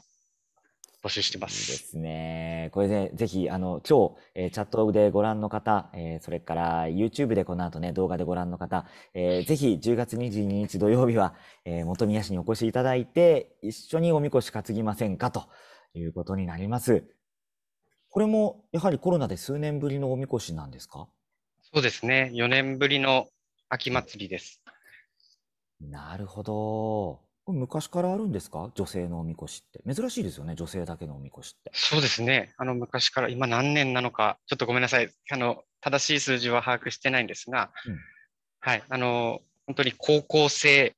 募集してます。ですね。これで、ぜひ、あの、今日、えー、チャットでご覧の方、えー、それから YouTube でこの後ね、動画でご覧の方、えー、ぜひ10月22日土曜日は、えー、元宮市にお越しいただいて、一緒におみこし担ぎませんかということになります。これも、やはりコロナで数年ぶりのおみこしなんですかそうですね。4年ぶりの秋祭りです。なるほど。これ昔からあるんですか女性のおみこしって。珍しいですよね、女性だけのおみこしって。そうですね。あの、昔から、今何年なのか、ちょっとごめんなさい。あの、正しい数字は把握してないんですが、うん、はい。あの、本当に高校生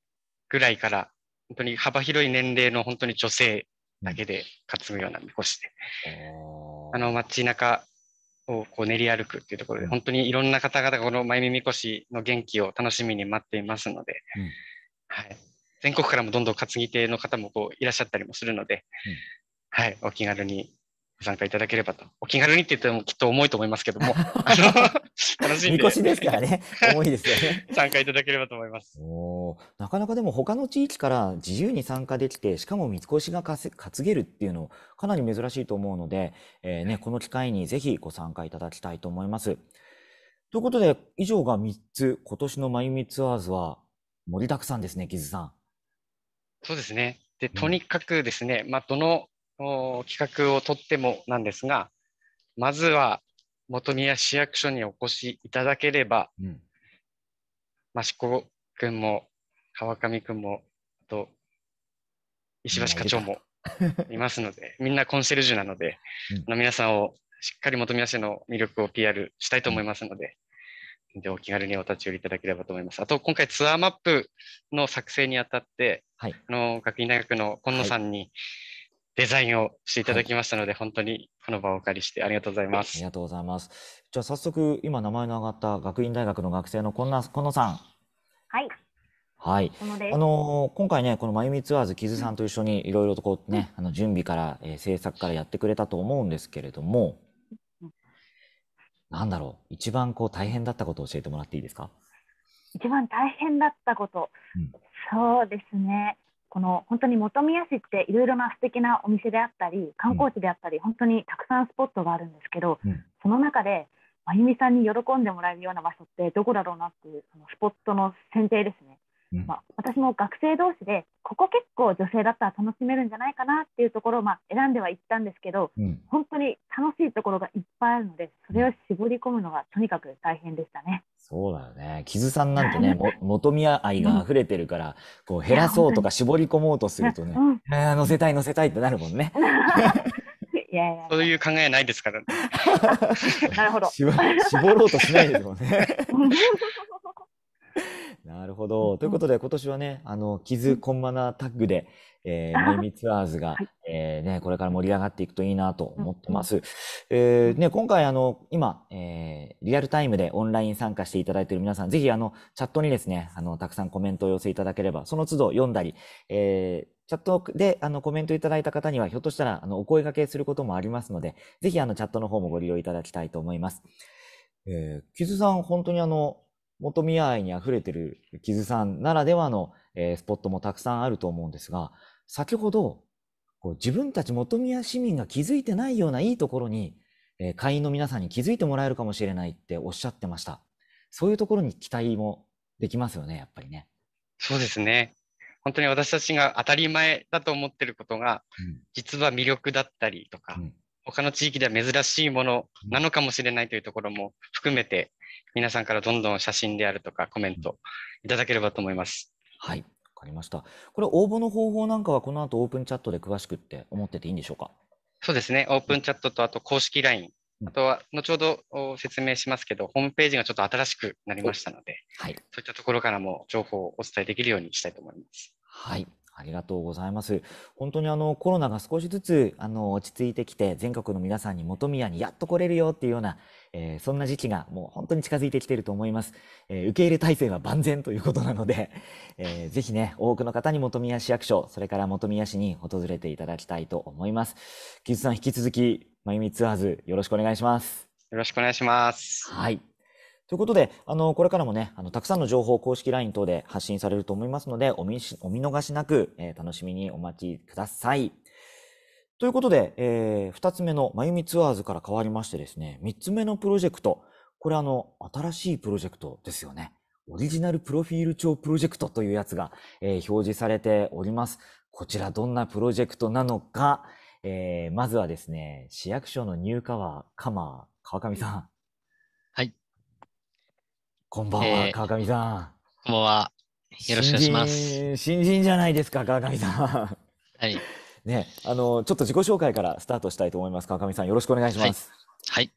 ぐらいから、本当に幅広い年齢の本当に女性だけで担ぐようなみこしで、うん、あの、街中をこう練り歩くっていうところで、本当にいろんな方々がこのまゆみみこしの元気を楽しみに待っていますので、うん、はい。全国からもどんどん担ぎ手の方もこういらっしゃったりもするので、うん、はい、お気軽にご参加いただければと。お気軽にって言ってもきっと重いと思いますけども、あの、楽しみで。越しですからね。重いですよね。参加いただければと思います。おなかなかでも他の地域から自由に参加できて、しかも三越が担げるっていうの、かなり珍しいと思うので、えー、ね、この機会にぜひご参加いただきたいと思います。ということで、以上が3つ、今年のまゆみツアーズは盛りだくさんですね、木津さん。そうですね。で、とにかくですね、まあ、どの企画をとってもなんですが、まずは本宮市役所にお越しいただければ、うん、益子君も川上君も、あと石橋課長もいますので、みんなコンシェルジュなので、うん、の皆さんをしっかり元宮市の魅力を PR したいと思いますので、でお気軽にお立ち寄りいただければと思います。あと、今回ツアーマップの作成にあたって、はい、あの学院大学の今野さんにデザインをしていただきましたので、はい、本当にこの場をお借りしてありがとうございます。ありがとうございます。じゃあ、早速、今名前の上がった学院大学の学生の今野今野さん。はい。はい。あの今回ね、このまゆみツアーズキズさんと一緒にいろいろとこうね、うん、あの準備から、えー、制作からやってくれたと思うんですけれども、なんだろう、一番こう大変だったことを教えてもらっていいですか一番大変だったこと、うん、そうですね、この本当に本宮市っていろいろな素敵なお店であったり、観光地であったり、うん、本当にたくさんスポットがあるんですけど、うん、その中で、真由美さんに喜んでもらえるような場所ってどこだろうなっていう、そのスポットの選定ですね。まあ、私も学生同士でここ結構女性だったら楽しめるんじゃないかなっていうところをまあ選んではいったんですけど、うん、本当に楽しいところがいっぱいあるのでそれを絞り込むのがとにかく大変でしたね。そうだよね。木津さんなんてね、も元宮愛が溢れてるから、こう減らそうとか絞り込もうとするとね、うん、せたい乗せたいってなるもんね。いやいやそういう考えないですから なるほど絞ろうとしないですもんね。なるほど。ということで、今年はね、あの、キズコンマナタッグで、えー、ミミツアーズが、はい、えー、ね、これから盛り上がっていくといいなと思ってます。えー、ね、今回、あの、今、えー、リアルタイムでオンライン参加していただいている皆さん、ぜひ、あの、チャットにですね、あの、たくさんコメントを寄せいただければ、その都度読んだり、えー、チャットであのコメントいただいた方には、ひょっとしたらあのお声掛けすることもありますので、ぜひあのチャットの方もご利用いただきたいと思います。えー、キズさん、本当にあの、元宮愛にあふれてる木津さんならではの、えー、スポットもたくさんあると思うんですが、先ほど、こう自分たち元宮市民が気づいてないようないいところに、えー、会員の皆さんに気づいてもらえるかもしれないっておっしゃってました。そういうところに期待もできますよね、やっぱりね。そうですね。本当に私たちが当たり前だと思ってることが、うん、実は魅力だったりとか、うん、他の地域では珍しいものなのかもしれないというところも含めて、皆さんからどんどん写真であるとかコメントいただければと思います。はい、わかりました。これ応募の方法なんかはこの後オープンチャットで詳しくって思ってていいんでしょうか。そうですね。オープンチャットとあと公式 LINE、うん、あとは後ほど説明しますけど、ホームページがちょっと新しくなりましたので、はい、そういったところからも情報をお伝えできるようにしたいと思います。はい。ありがとうございます。本当にあのコロナが少しずつあの落ち着いてきて、全国の皆さんに元宮にやっと来れるよっていうような、えー、そんな時期がもう本当に近づいてきていると思います。えー、受け入れ体制は万全ということなので、えー、ぜひね、多くの方に元宮市役所、それから元宮市に訪れていただきたいと思います。木津さん、引き続き、まゆみツアーズよろしくお願いします。よろしくお願いします。はい。ということで、あの、これからもね、あの、たくさんの情報公式 LINE 等で発信されると思いますので、お見逃しなく、えー、楽しみにお待ちください。ということで、えー、二つ目のまゆみツアーズから変わりましてですね、三つ目のプロジェクト。これあの、新しいプロジェクトですよね。オリジナルプロフィール帳プロジェクトというやつが、えー、表示されております。こちらどんなプロジェクトなのか、えー、まずはですね、市役所の入荷はカマー、川上さん。こんばんは、えー、川上さん。こんばんは。よろしくお願いします。新人じゃないですか、川上さん。はい。ね、あの、ちょっと自己紹介からスタートしたいと思います。川上さん、よろしくお願いします。はい、はい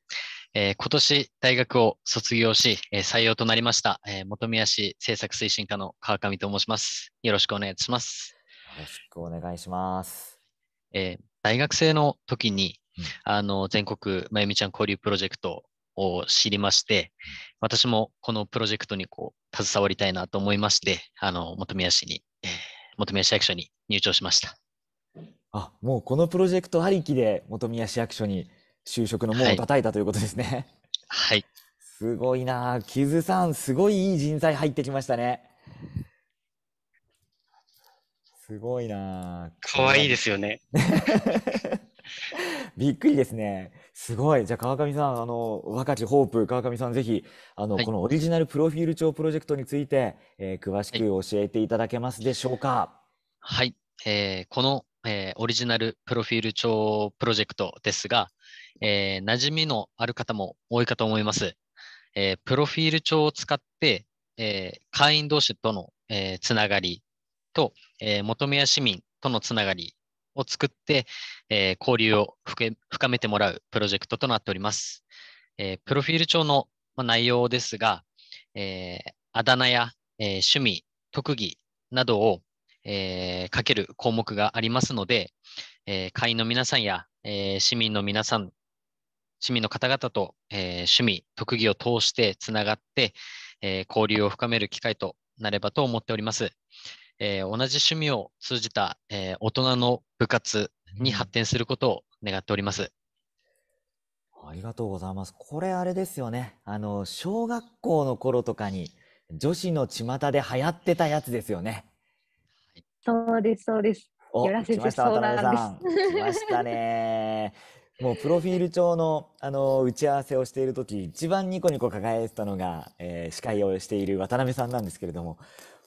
えー、今年大学を卒業し、えー、採用となりました、えー、本宮市政策推進課の川上と申します。よろしくお願いします。よろしくお願いします。えー、大学生の時に、うん、あの全国まゆみちゃん交流プロジェクトを知りまして、私もこのプロジェクトにこう携わりたいなと思いまして、あの本宮市に、本宮市役所に入庁しました。あもうこのプロジェクトありきで本宮市役所に就職の門を叩いたということですね。はい。はい、すごいな、木津さん、すごいいい人材入ってきましたね。すごいな。可愛いですよね。びっくりですね。すごい。じゃあ、川上さん、あの、若きホープ、川上さん、ぜひ、あの、はいこのオリジナルプロフィール帳プロジェクトについて、えー詳しく教えていただけますでしょうか。はい、えーこの、えーオリジナルプロフィール帳プロジェクトですが、えー馴染みのある方も多いかと思います。えープロフィール帳を使って、えー会員同士との、えーつながりと、えー求めや市民とのつながりを作って、えー、交流を深めてもらうプロジェクトとなっております。えー、プロフィール帳の内容ですが、えー、あだ名や、え趣味、特技などを、え書ける項目がありますので、え会員の皆さんや、え市民の皆さん、市民の方々と、え趣味、特技を通してつながって、え交流を深める機会となればと思っております。えー、同じ趣味を通じた、えー、大人の部活に発展することを願っております。ありがとうございます。これあれですよね。あの、小学校の頃とかに女子の巷で流行ってたやつですよね。そうです、そうです。お、やらしてそうなんです。来ましたね。もうプロフィール帳の、あの、打ち合わせをしている時、一番ニコニコ輝いてたのが、えー、司会をしている渡辺さんなんですけれども、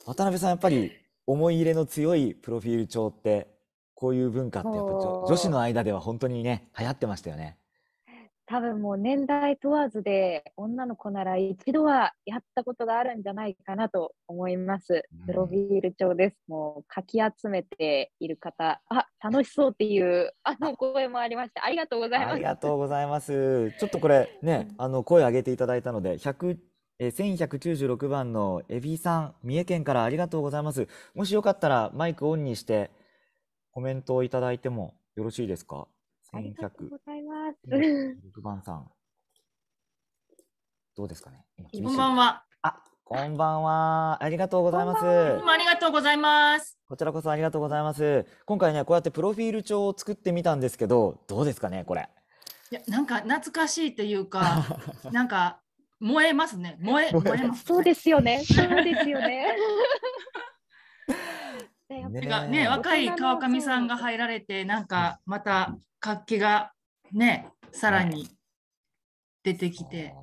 渡辺さんやっぱり思い入れの強いプロフィール帳ってこういう文化ってやっぱ女子の間では本当にね流行ってましたよね。多分もう年代問わずで女の子なら一度はやったことがあるんじゃないかなと思います。プロフィール帳です。うん、もうかき集めている方、あ楽しそうっていう あの声もありました。ありがとうございます。ありがとうございます。ちょっとこれね、あの声上げていただいたので100え千百九十六番のエビさん、三重県からありがとうございます。もしよかったらマイクオンにしてコメントをいただいてもよろしいですかありがございます。1番さん。どうですかねこんばんは。あ、こんばんは。ありがとうございます。どうありがとうございます。こちらこそありがとうございます。今回ね、こうやってプロフィール帳を作ってみたんですけど、どうですかね、これ。いや、なんか懐かしいっていうか、なんか燃えますね。燃え、燃えます、そうですよね。そうですよね。てね、若い川上さんが入られて、なんかまた活気がね、さらに出てきて。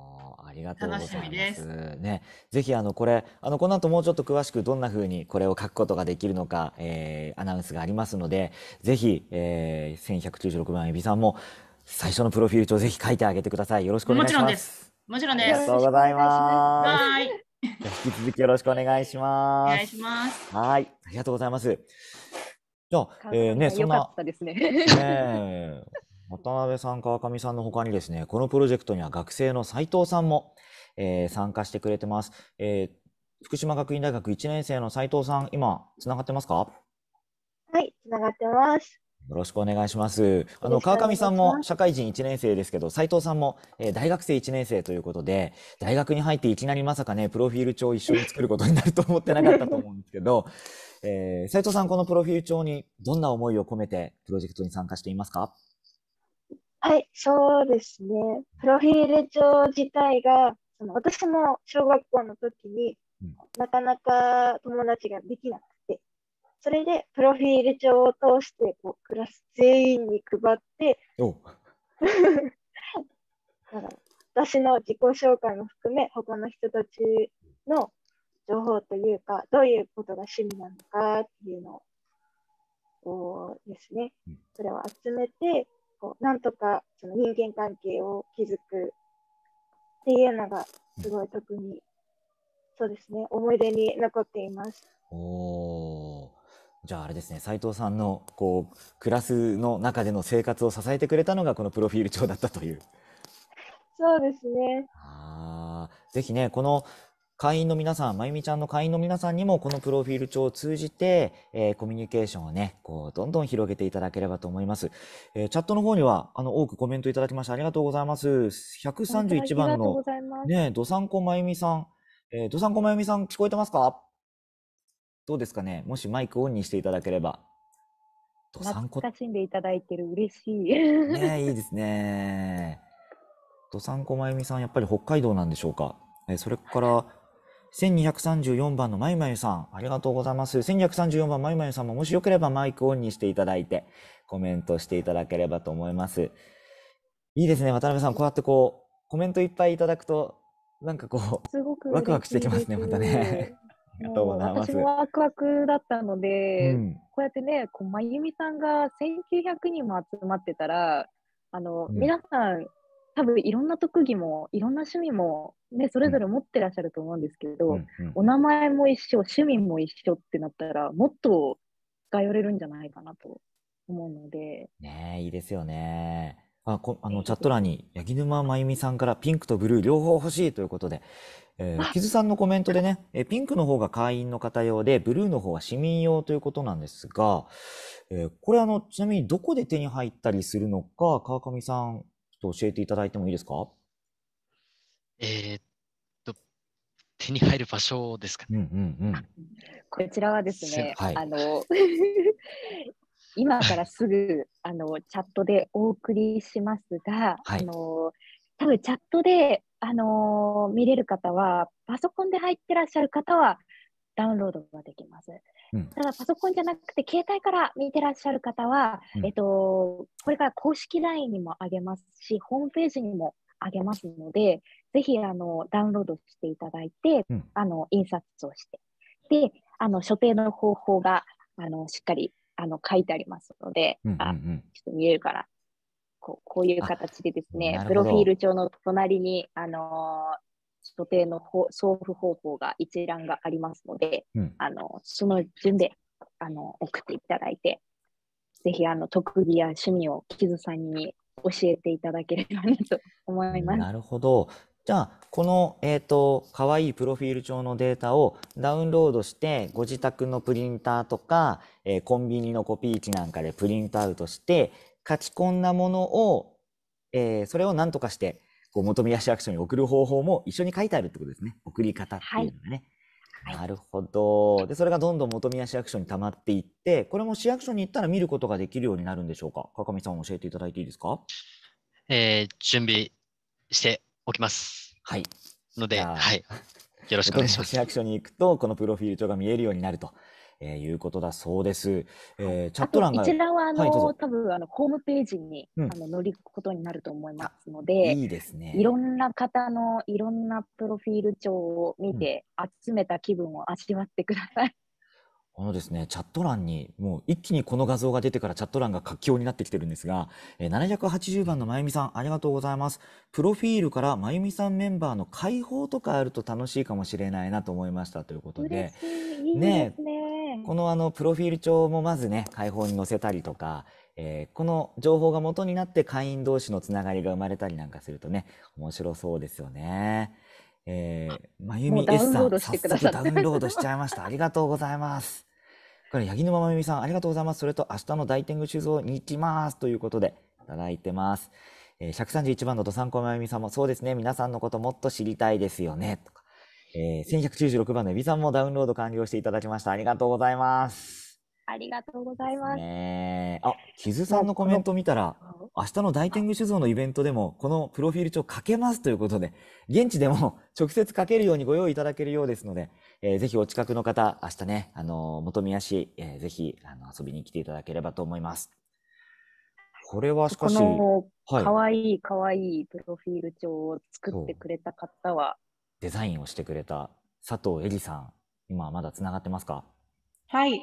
ありがとうございます。すね、ぜひあのこれあのこの後もうちょっと詳しくどんな風にこれを書くことができるのか、えー、アナウンスがありますので、ぜひ、えー、1196番エビさんも最初のプロフィール帳ぜひ書いてあげてください。よろしくお願いします。もちろんです。ありがとうございます。はい。引き続きよろしくお願いします。お願いします。はい、ありがとうございます。じゃあ、えー、ね、そんな。ね。ね 渡辺さん、川上さんの他にですね、このプロジェクトには学生の斉藤さんも、えー、参加してくれてます。えー、福島学院大学1年生の斉藤さん、今、つながってますかはい、つながってます。よろしくお願いします。あの、川上さんも社会人1年生ですけど、斉藤さんも、えー、大学生1年生ということで、大学に入っていきなりまさかね、プロフィール帳を一緒に作ることになると思ってなかったと思うんですけど、えー、斉藤さん、このプロフィール帳にどんな思いを込めてプロジェクトに参加していますかはい、そうですね。プロフィール帳自体が、その私も小学校の時に、うん、なかなか友達ができなくそれでプロフィール帳を通してこうクラス全員に配って 私の自己紹介も含め他の人たちの情報というかどういうことが趣味なのかっていうのをですねそれを集めてこうなんとかその人間関係を築くっていうのがすごい特に、そうですね思い出に残っています。おじゃああれですね、斉藤さんのこうクラスの中での生活を支えてくれたのがこのプロフィール帳だったという。そうですね。ああ、ぜひね、この会員の皆さん、まゆみちゃんの会員の皆さんにもこのプロフィール帳を通じて、えー、コミュニケーションをね、こうどんどん広げていただければと思います。えー、チャットの方にはあの多くコメントいただきましてありがとうございます。131番のね、どさんこまゆみさん、えー、どさんこまゆみさん聞こえてますか？どうですかねもしマイクオンにしていただければ。と参考。かしんでいただいてる嬉しい。ね いいですね。と参考まゆみさん、やっぱり北海道なんでしょうか。えそれから、1234番のまゆまゆさん、ありがとうございます。1234番まゆまゆさんも、もしよければマイクオンにしていただいて、コメントしていただければと思います。いいですね、渡辺さん、こうやってこう、コメントいっぱいいただくと、なんかこう、すごくワクワクしてきますね、またね。ありがとうございます。私もワクワクだったので、うん、こうやってね、こう真由美さんが1900人も集まってたら、あの、うん、皆さん、多分いろんな特技もいろんな趣味も、ね、それぞれ持ってらっしゃると思うんですけど、うんうんお名前も一緒、趣味も一緒ってなったら、もっと頼寄れるんじゃないかなと思うので。ねいいですよね。あこあのチャット欄に八木沼真由美さんからピンクとブルー両方欲しいということで、えー、木津さんのコメントでね、えピンクの方が会員の方用で、ブルーの方は市民用ということなんですが、えー、これあの、ちなみにどこで手に入ったりするのか、川上さん、ちょっと教えていただいてもいいですかえー、っと、手に入る場所ですかね。うんうんうん、こちらはですね、はい、あの今からすぐあのチャットでお送りしますが、はい、あの多分チャットであの見れる方は、パソコンで入ってらっしゃる方はダウンロードができます。うん、ただ、パソコンじゃなくて、携帯から見てらっしゃる方は、うん、えっと、これから公式 LINE にもあげますし、ホームページにもあげますので、ぜひあのダウンロードしていただいて、うん、あの印刷をして、であの所定の方法があのしっかりあの書いてありますので、うんうんうん、あちょっと見えるからこう、こういう形でですね、プロフィール帳の隣に、あのー、所定の送付方法が一覧がありますので、うん、あのその順であの送っていただいて、ぜひあの特技や趣味をキズさんに教えていただければなと思います。なるほど。じゃあ、この、えっ、ー、と、かわいいプロフィール帳のデータをダウンロードして、ご自宅のプリンターとか、えー、コンビニのコピー機なんかでプリントアウトして、書き込んだものを、えー、それを何とかして、こう、元宮市役所に送る方法も一緒に書いてあるってことですね。送り方っていうのがね。はい、なるほど。で、それがどんどん元宮市役所に溜まっていって、これも市役所に行ったら見ることができるようになるんでしょうか。川上さん教えていただいていいですか。えー、準備して起きます。はい。ので、はい。よろしくお願いします。市役所に行くと、このプロフィール帳が見えるようになると。えー、いうことだそうです。えー、チャット欄が一はあの、はい、多分あのホームページに、うん、あの乗り込むことになると思いますので、いいですね。いろんな方のいろんなプロフィール帳を見て、うん、集めた気分を味わってください。このですね、チャット欄に、もう一気にこの画像が出てからチャット欄が活況になってきてるんですが、え780番のまゆみさん、ありがとうございます。プロフィールからまゆみさんメンバーの解放とかあると楽しいかもしれないなと思いましたということで嬉、しい。いいねですね。このあの、プロフィール帳もまずね、解放に載せたりとか、えーこの情報が元になって会員同士のつながりが生まれたりなんかするとね、面白そうですよね。えー、まゆみ S さん、早速ダウンロードしちゃいました。ありがとうございます。これ、八木沼まゆみさん、ありがとうございます。それと、明日の大天狗酒造に行きます。ということで、いただいてます。えー、131番のどさんこまゆみさんも、そうですね、皆さんのこともっと知りたいですよね。とか、えー、1196番のエビさんもダウンロード完了していただきました。ありがとうございます。ありがとうございます。ねあ、キズさんのコメント見たら、明日の大天狗酒造のイベントでも、このプロフィール帳書けますということで、現地でも 直接書けるようにご用意いただけるようですので、えー、ぜひお近くの方、明日ね、あの元宮市、えー、ぜひあの遊びに来ていただければと思います。これはしかし、このかわいいかわいいプロフィール帳を作ってくれた方は、デザインをしてくれた佐藤恵里さん、今まだつながってますかはい、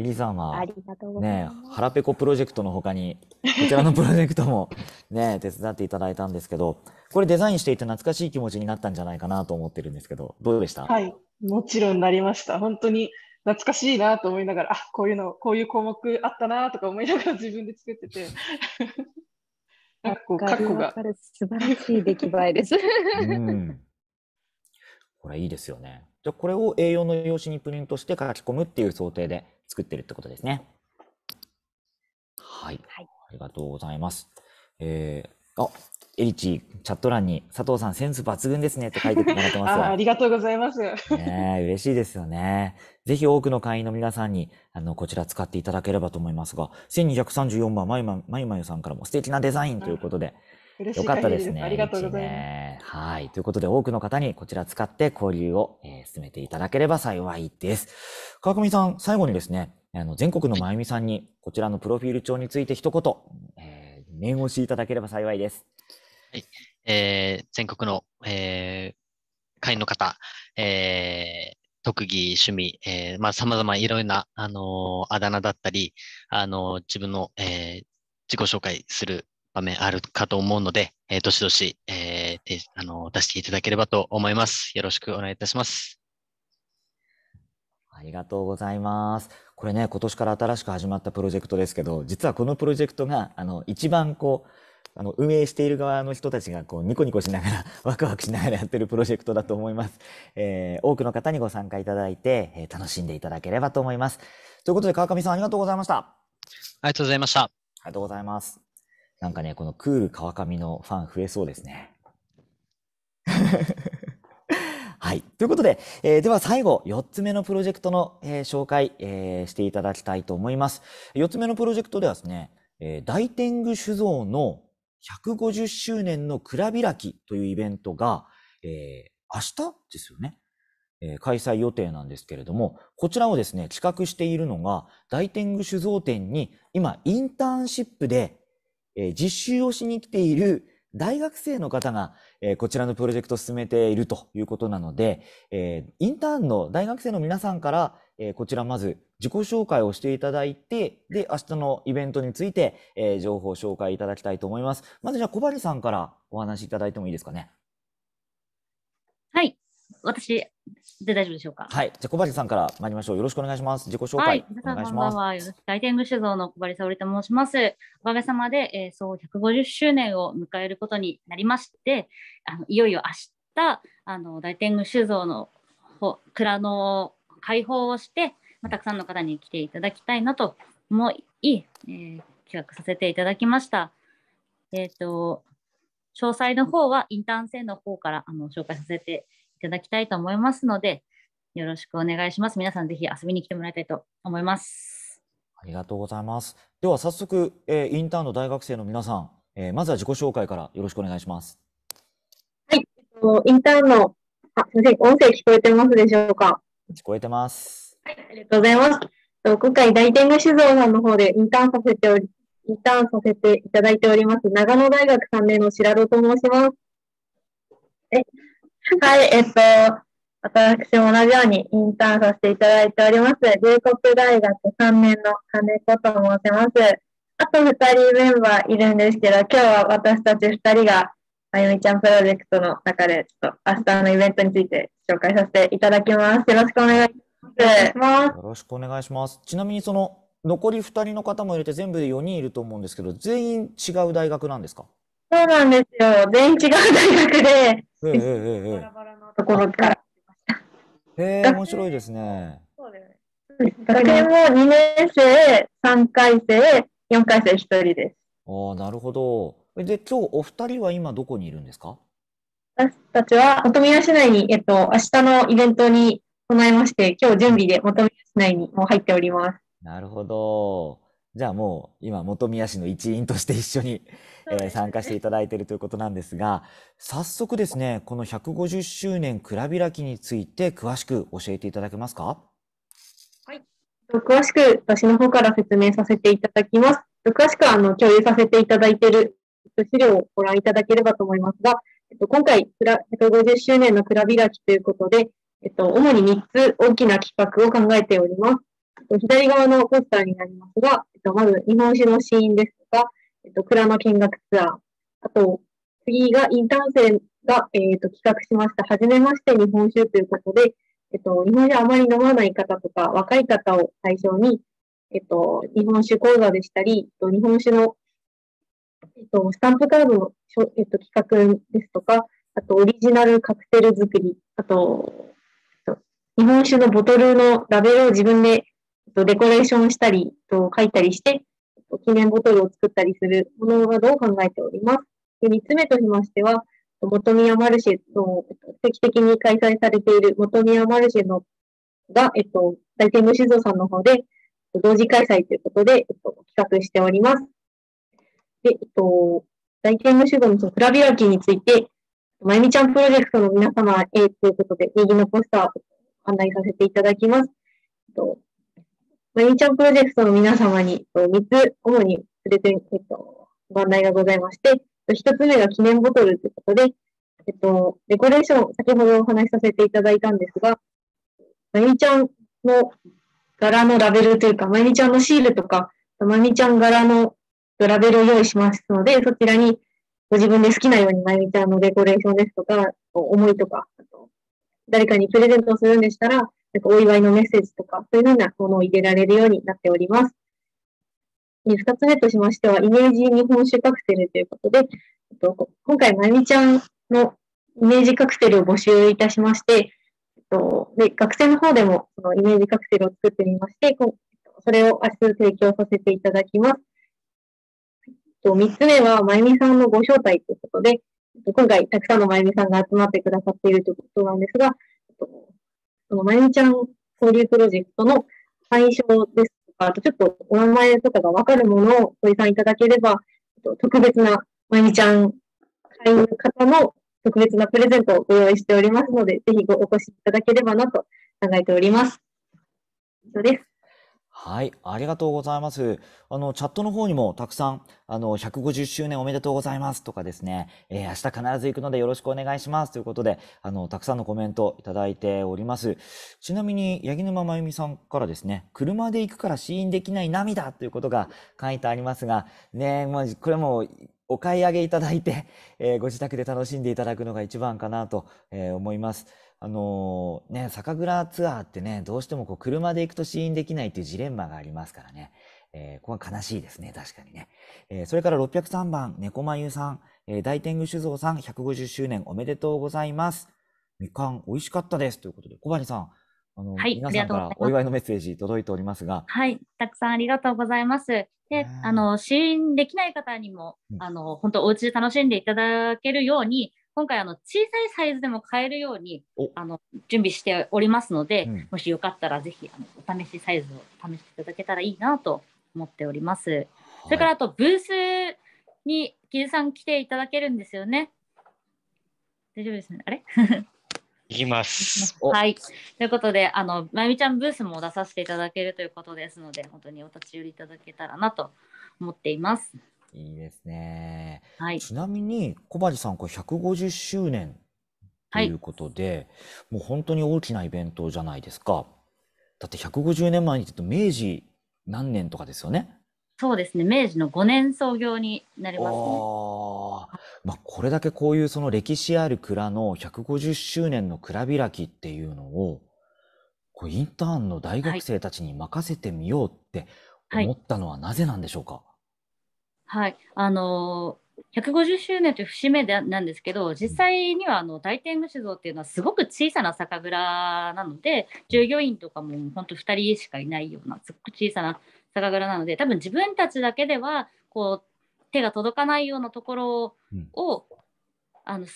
エリさんは、ね、腹ペコプロジェクトのほかに、こちらのプロジェクトも ね、手伝っていただいたんですけど、これデザインしていて懐かしい気持ちになったんじゃないかなと思ってるんですけど、どうでしたはい、もちろんなりました。本当に懐かしいなと思いながら、あこういうの、こういう項目あったなとか思いながら 自分で作ってて。なんかこう、過去が。素晴らしい出来栄えです。うん。これいいですよね。じゃこれを A4 の用紙にプリントして書き込むっていう想定で作ってるってことですね。はい。はい、ありがとうございます。えー、あ、エリチ、チャット欄に佐藤さんセンス抜群ですねって書いてもらってます あ。ありがとうございます。ね嬉しいですよね。ぜひ多くの会員の皆さんに、あの、こちら使っていただければと思いますが、1234番、まゆまゆさんからも素敵なデザインということで、嬉しい限りです。ね。ありがとうございます。はい。ということで、多くの方にこちら使って交流を、えー、進めていただければ幸いです。川上さん、最後にですね、あの全国のまゆみさんに、こちらのプロフィール帳について一言、えー、念押しいただければ幸いです。はい。えー、全国の、えー、会員の方、えー、特技、趣味、えー、まあ、様々いろいろな、あのー、あだ名だったり、あのー、自分の、えー、自己紹介する場面あるかと思うので、えー、どしどし、えー、あの出していただければと思います。よろしくお願いいたします。ありがとうございます。これね、今年から新しく始まったプロジェクトですけど、実はこのプロジェクトが、あの、一番こう、あの、運営している側の人たちが、こう、ニコニコしながら、ワクワクしながらやってるプロジェクトだと思います。えー、多くの方にご参加いただいて、えー、楽しんでいただければと思います。ということで、川上さんありがとうございました。ありがとうございました。ありがとうございます。なんかね、このクール川上のファン増えそうですね。はい。ということで、えー、では最後、4つ目のプロジェクトの、えー、紹介、えー、していただきたいと思います。4つ目のプロジェクトではですね、え大天狗酒造の150周年の蔵開きというイベントが、え明日ですよね。え開催予定なんですけれども、こちらをですね、企画しているのが、大天狗酒造店に今、インターンシップでえ実習をしに来ている大学生の方が、えこちらのプロジェクトを進めているということなので、えインターンの大学生の皆さんから、えこちらまず自己紹介をしていただいて、で、明日のイベントについて、え情報を紹介いただきたいと思います。まずじゃあ小針さんからお話しいただいてもいいですかね。はい。私で大丈夫でしょうか。はい、じゃ小林さんから参りましょう。よろしくお願いします。自己紹介、はい、お願いします。はよろしくライティング酒造の小林沙織と申します。おかげさまで、えー、そう150周年を迎えることになりまして、あのいよいよ明日あの大天狗酒造の蔵の開放をして、まあ、たくさんの方に来ていただきたいなと思い、えー、企画させていただきました。えっ、ー、と詳細の方はインターン生の方からあの紹介させていただきたいと思いますので、よろしくお願いします。皆さんぜひ遊びに来てもらいたいと思います。ありがとうございます。では早速、えー、インターンの大学生の皆さん、えー、まずは自己紹介からよろしくお願いします。はい、インターンの、あ、先生、音声聞こえてますでしょうか。聞こえてます。はい、ありがとうございます。今回、大天狗酒造さんの方でインターンさせており、インターンさせていただいております、長野大学3年の白戸と申します。え、はい、えっと、私も同じようにインターンさせていただいております。龍谷大学3年の金子と申します。あと2人メンバーいるんですけど、今日は私たち2人が、あゆみちゃんプロジェクトの中で、ちょっと明日のイベントについて紹介させていただきます。よろしくお願いします。よろしくお願いします。ちなみにその、残り2人の方も入れて全部で4人いると思うんですけど、全員違う大学なんですかそうなんですよ。全員違う大学で、うんうんうバラバラのところからへえ面白いですね。そうだよね。学年も2年生、3回生、4回生1人です。ああ、なるほど。で、今日お二人は今どこにいるんですか私たちは本宮市内に、えっと、明日のイベントに備えまして、今日準備で本宮市内にもう入っております。なるほど。じゃあもう今本宮市の一員として一緒に、えー、参加していただいているということなんですが早速ですねこの150周年蔵開きについて詳しく教えていただけますかはい詳しく私の方から説明させていただきます詳しくあの共有させていただいている資料をご覧いただければと思いますが、えっと、今回150周年の蔵開きということで、えっと、主に3つ大きな企画を考えておりますと、左側のポスターになりますが、えっと、まず日本酒のシーンですとか、えっと、蔵の見学ツアー、あと、次がインターン生が、えっと、企画しました、はじめまして日本酒ということで、えっと、日本酒あまり飲まない方とか、若い方を対象に、えっと、日本酒講座でしたり、えっと、日本酒の、えっと、スタンプカードの、えっと、企画ですとか、あと、オリジナルカクテル作り、あと、と、日本酒のボトルのラベルを自分でと、デコレーションしたり、と、書いたりして、記念ボトルを作ったりするものなどを考えております。で3つ目としましては、元宮マルシェの、定期的に開催されている元宮マルシェのが、えっと、大天武酒造さんの方で、同時開催ということで、えっと、企画しております。で、えっと、大天武酒造のそのフラビアキーについて、まゆみちゃんプロジェクトの皆様へということで、右のポスターを案内させていただきます。えっとマゆちゃんプロジェクトの皆様に、3つ主に連れて、えっと、ご案内がございまして、1つ目が記念ボトルということで、えっと、デコレーション、先ほどお話しさせていただいたんですが、マゆちゃんの柄のラベルというか、マゆちゃんのシールとか、マゆちゃん柄のラベルを用意しますので、そちらにご自分で好きなようにマゆちゃんのデコレーションですとか、思いとか、誰かにプレゼントするんでしたら、なんかお祝いのメッセージとか、そういうふうなものを入れられるようになっております。二つ目としましては、イメージ日本酒カクテルということで、と今回、まゆみちゃんのイメージカクテルを募集いたしまして、とで学生の方でもそのイメージカクテルを作ってみまして、それを明日提供させていただきます。とつ目は、まゆみさんのご招待ということで、今回たくさんのまゆみさんが集まってくださっているということなんですが、その、まゆみちゃん交流プロジェクトの対象ですとか、あとちょっとお名前とかがわかるものをご遺産いただければ、特別なまゆみちゃん会員の方の特別なプレゼントをご用意しておりますので、ぜひごお越しいただければなと考えております。以上です。はい、ありがとうございます。あの、チャットの方にもたくさん、あの、150周年おめでとうございますとかですね、えー、明日必ず行くのでよろしくお願いしますということで、あの、たくさんのコメントいただいております。ちなみに、八木沼真由美さんからですね、車で行くから試飲できない涙ということが書いてありますが、ね、まあ、これも、お買い上げいただいて、えー、ご自宅で楽しんでいただくのが一番かなと、えー、思います。あのー、ね、酒蔵ツアーってね、どうしてもこう車で行くと試飲できないっていうジレンマがありますからね。えー、ここは悲しいですね、確かにね。えー、それから603番、猫まゆさん、えー、大天狗酒造さん、150周年おめでとうございます。みかん、美味しかったです。ということで、小針さん、あの、はい、皆さんからお祝いのメッセージ届いておりますが。はい、たくさんありがとうございます。で、あの、試飲できない方にも、あの、本当お家で楽しんでいただけるように、今回あの小さいサイズでも買えるようにあの準備しておりますので、うん、もしよかったらぜひあのお試しサイズを試していただけたらいいなと思っております。はい、それからあとブースに木津さん来ていただけるんですよね。大丈夫ですね。あれ いきます。はい。ということで、あの、まゆみちゃんブースも出させていただけるということですので、本当にお立ち寄りいただけたらなと思っています。いいですね。はい、ちなみに小針さんこれ150周年ということで、はい、もう本当に大きなイベントじゃないですか。だって150年前にちょっと明治何年とかですよね。そうですね明治の5年創業になりますね。まあ、これだけこういうその歴史ある蔵の150周年の蔵開きっていうのをこうインターンの大学生たちに任せてみようって思ったのはなぜなんでしょうか、はいはい、あの150周年という節目でなんですけど実際にはあの大天狗酒造っていうのはすごく小さな酒蔵なので従業員とかも本当2人しかいないようなすごく小さな酒蔵なので多分自分たちだけではこう手が届かないようなところを、うん、あの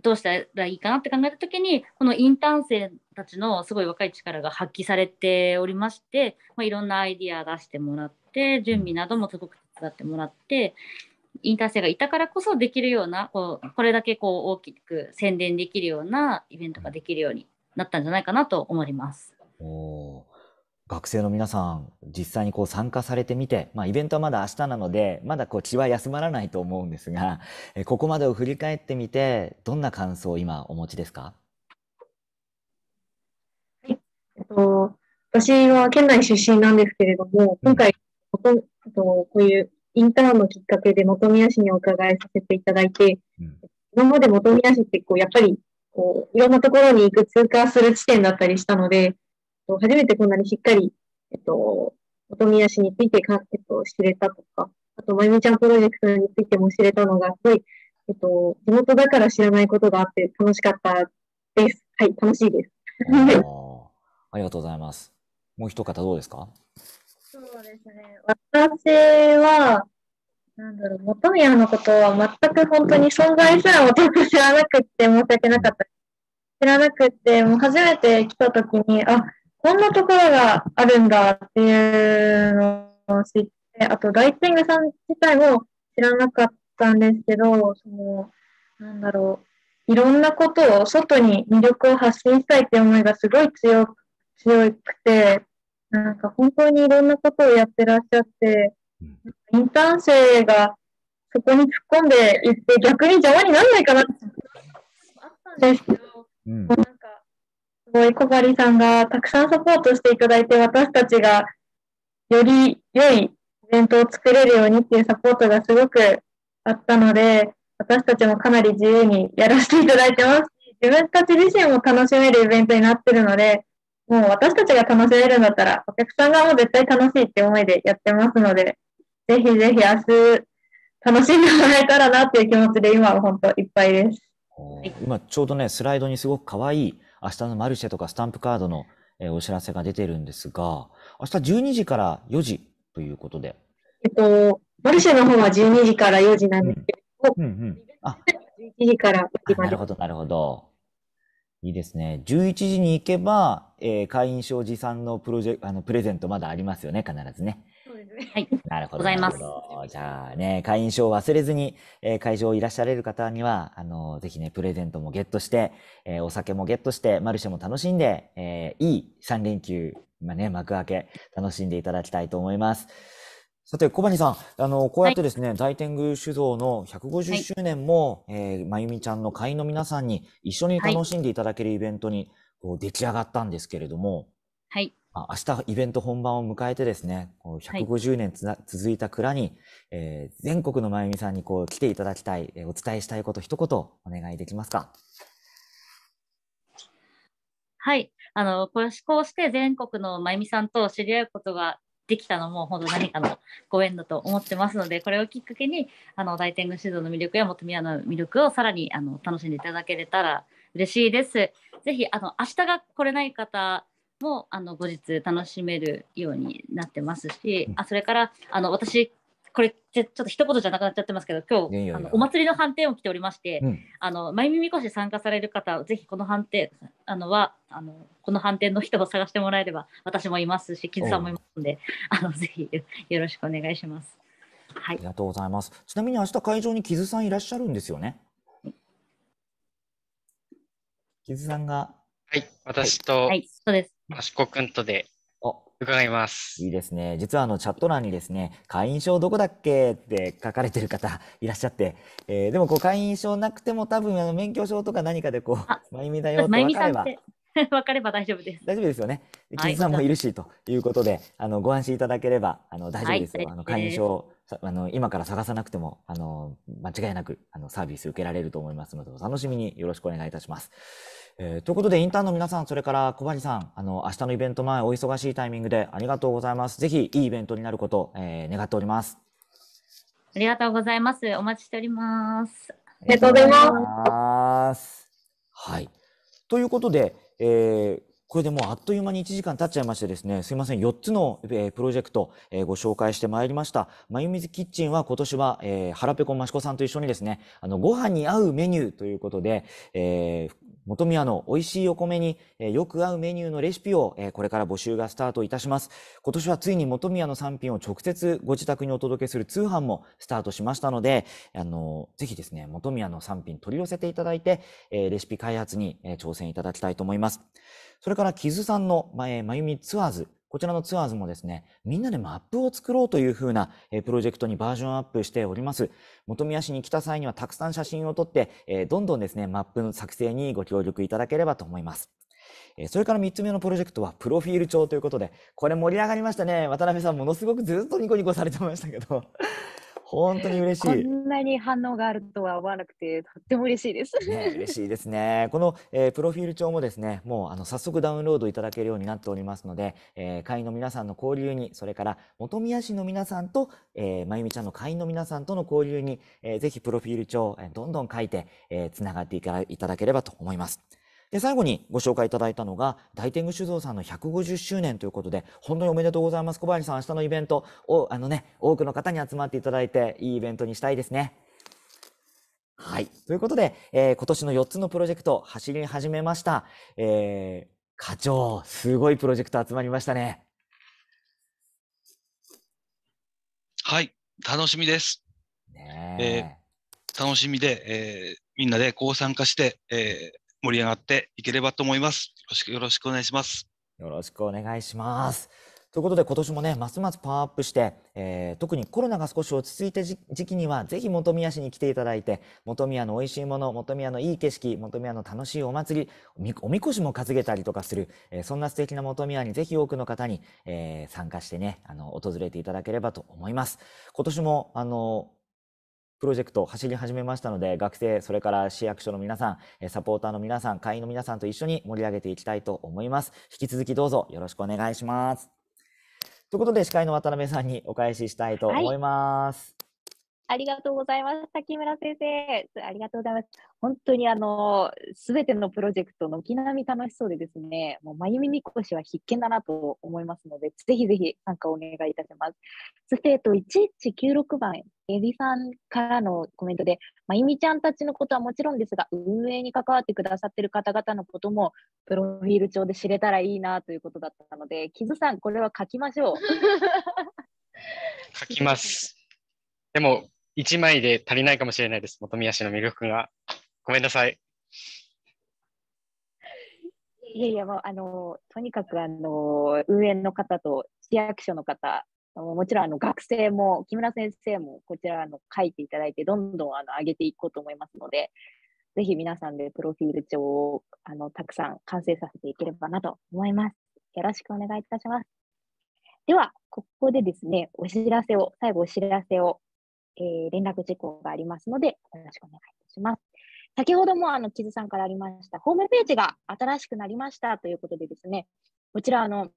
どうしたらいいかなって考えた時にこのインターン生たちのすごい若い力が発揮されておりまして、まあ、いろんなアイディア出してもらって準備などもすごく伝ってもらってインターン生がいたからこそできるようなこうこれだけこう大きく宣伝できるようなイベントができるようになったんじゃないかなと思います。お学生の皆さん実際にこう参加されてみて、まあ、イベントはまだ明日なのでまだこう血は休まらないと思うんですがえここまでを振り返ってみてどんな感想を今お持ちですか、はいえっと、私は県内出身なんですけれども今回あと、こういうインターンのきっかけで本宮市にお伺いさせていただいて、うん、今まで本宮市ってこう、やっぱりこういろんなところに行く通過する地点だったりしたので、初めてこんなにしっかり、えっと、本宮市についてか、えっと、知れたとか、あと、まゆみちゃんプロジェクトについても知れたのが、すごい、えっと、地元だから知らないことがあって楽しかったです。はい、楽しいです。ありがとうございます。もう一方どうですかそうですね。私は、なんだろう、元宮のことは全く本当に存在すら全く知らなくて申し訳なかった。知らなくて、もう初めて来た時に、あ、こんなところがあるんだっていうのを知って、あとライティングさん自体も知らなかったんですけど、その、なんだろう、いろんなことを外に魅力を発信したいっていう思いがすごい強く強くて、なんか本当にいろんなことをやってらっしゃって、インターン生がそこに突っ込んでいって、逆に邪魔にならないかなってあったんですけど、うん、なんか、すごい小針さんがたくさんサポートしていただいて、私たちがより良いイベントを作れるようにっていうサポートがすごくあったので、私たちもかなり自由にやらせていただいてますし、自分たち自身も楽しめるイベントになってるので、もう私たちが楽しめるんだったら、お客さんがもう絶対楽しいって思いでやってますので、ぜひぜひ明日、楽しんでもらえたらなっていう気持ちで今は本当いっぱいです。今ちょうどね、スライドにすごく可愛い明日のマルシェとかスタンプカードのお知らせが出てるんですが、明日12時から4時ということで。えっと、マルシェの方は12時から4時なんですけど、うんうんうん、あ11時から4時まで。なるほど、なるほど。いいですね。11時に行けば、えー、会員証持参のプロジェあのプレゼントまだありますよね、必ずね。そうですね。はい。なるほど。ございます。じゃあね、会員証を忘れずに、えー、会場いらっしゃれる方には、あの、ぜひね、プレゼントもゲットして、えー、お酒もゲットして、マルシェも楽しんで、えいい3連休、まあね、幕開け、楽しんでいただきたいと思います。さて、小谷さん、あの、こうやってですね、はい、大天狗酒造の150周年も、はい、えー、まゆみちゃんの会員の皆さんに一緒に楽しんでいただけるイベントに、こう、出来上がったんですけれども、はい。まあ、明日イベント本番を迎えてですね、こう150年つはい、続いた蔵に、えー、全国のまゆみさんにこう、来ていただきたい、えー、お伝えしたいこと、一言お願いできますか。はい。あの、こうして全国のまゆみさんと知り合うことができたのも本当何かのご縁だと思ってますのでこれをきっかけにあの大天狗指導の魅力や元宮の魅力をさらにあの楽しんでいただけれたら嬉しいです。ぜひあの明日が来れない方もあの後日楽しめるようになってますしあそれからあの私これちょっと一言じゃなくなっちゃってますけど今日あのお祭りの判定を来ておりまして、うん、あの前耳こし参加される方ぜひこの判定あのはあのこの判定の人を探してもらえれば私もいますし金さんもいますのであのぜひよろしくお願いします。はい、ありがとうございます。ちなみに明日会場にキズさんいらっしゃるんですよね。キズさんが。はい、私と、はい、そうです。益子くんとで伺います。いいですね。実はあのチャット欄にですね、会員証どこだっけって書かれてる方いらっしゃって、えー、でもこう会員証なくても多分あの免許証とか何かでこう、まゆみだよって分かれば。分かれば大丈夫です。大丈夫ですよね。ズさんもいるし、ということで、あのご安心いただければ、あの大丈夫ですよ。はい、あの会員証、あの今から探さなくても、あの間違いなくあのサービス受けられると思いますので、お楽しみによろしくお願いいたします。えー、ということで、インターンの皆さん、それから小針さん、あの、明日のイベント前、お忙しいタイミングでありがとうございます。ぜひ、いいイベントになること、えー、願っております。ありがとうございます。お待ちしております。ありがとうございます。はい。ということで、えー、これでもうあっという間に1時間経っちゃいましてですね、すいません、4つの、えー、プロジェクト、えー、ご紹介してまいりました。まゆみずキッチンは今年は、えー、はらぺこましこさんと一緒にですね、あの、ご飯に合うメニューということで、えー、元宮の美味しいお米によく合うメニューのレシピをこれから募集がスタートいたします。今年はついに元宮の産品を直接ご自宅にお届けする通販もスタートしましたので、あの、ぜひですね、元宮の産品取り寄せていただいて、レシピ開発に挑戦いただきたいと思います。それから、キズさんの、まゆみツアーズこちらのツアーズもですね、みんなでマップを作ろうというふうな、プロジェクトにバージョンアップしております。本宮市に来た際にはたくさん写真を撮って、どんどんですね、マップの作成にご協力いただければと思います。それから三つ目のプロジェクトはプロフィール帳ということで、これ盛り上がりましたね。渡辺さんものすごくずっとニコニコされてましたけど本当に嬉しい。こんなに反応があるとは思わなくて、とっても嬉しいです。ね、嬉しいですね。この、えー、プロフィール帳もですね、もうあの早速ダウンロードいただけるようになっておりますので、えー、会員の皆さんの交流に、それから本宮市の皆さんと、えー、まゆみちゃんの会員の皆さんとの交流に、えー、ぜひプロフィール帳、えー、どんどん書いて、えー、つながっていただければと思います。で、最後にご紹介いただいたのが、大天狗酒造さんの150周年ということで、本当におめでとうございます。小林さん、明日のイベントを、あのね、多くの方に集まっていただいて、いいイベントにしたいですね。はい。ということで、えー、今年の4つのプロジェクト、走り始めました。えー、課長、すごいプロジェクト集まりましたね。はい、楽しみです。ねえー、楽しみで、えー、みんなでこう参加して、えー、盛り上がっていければと思います。よろしくよろしくお願いします。よろしくお願いします。ということで今年もねますますパワーアップして、えー、特にコロナが少し落ち着いた時期にはぜひ本宮市に来ていただいて本宮の美味しいもの本宮のいい景色本宮の楽しいお祭りおみこしも担げたりとかする、えー、そんな素敵な本宮にぜひ多くの方に、えー、参加してねあの訪れていただければと思います今年もあのプロジェクト走り始めましたので、学生、それから市役所の皆さん、サポーターの皆さん、会員の皆さんと一緒に盛り上げていきたいと思います。引き続きどうぞよろしくお願いします。ということで、司会の渡辺さんにお返ししたいと思います。はいありがとうございます。滝村先生、ありがとうございます。本当にあの、すべてのプロジェクト、の軒並み楽しそうでですね、もう、まゆみみこしは必見だなと思いますので、ぜひぜひ参加お願いいたします。そして、えっと、1196番、エビさんからのコメントで、まゆみちゃんたちのことはもちろんですが、運営に関わってくださっている方々のことも、プロフィール帳で知れたらいいなということだったので、キズさん、これは書きましょう。書きます。でも1枚で足りないかもしれないです。元宮市の魅力が。ごめんなさい。いやいや、もうあのとにかくあの運営の方と市役所の方、もちろんあの学生も木村先生もこちらあの書いていただいて、どんどんあの上げていこうと思いますので、ぜひ皆さんでプロフィール帳をあのたくさん完成させていければなと思います。よろしくお願いいたします。では、ここでですね、お知らせを、最後お知らせをえー、連絡事項がありますので、よろしくお願いいたします。先ほども、あの、木津さんからありました、ホームページが新しくなりましたということでですね、こちら、あの、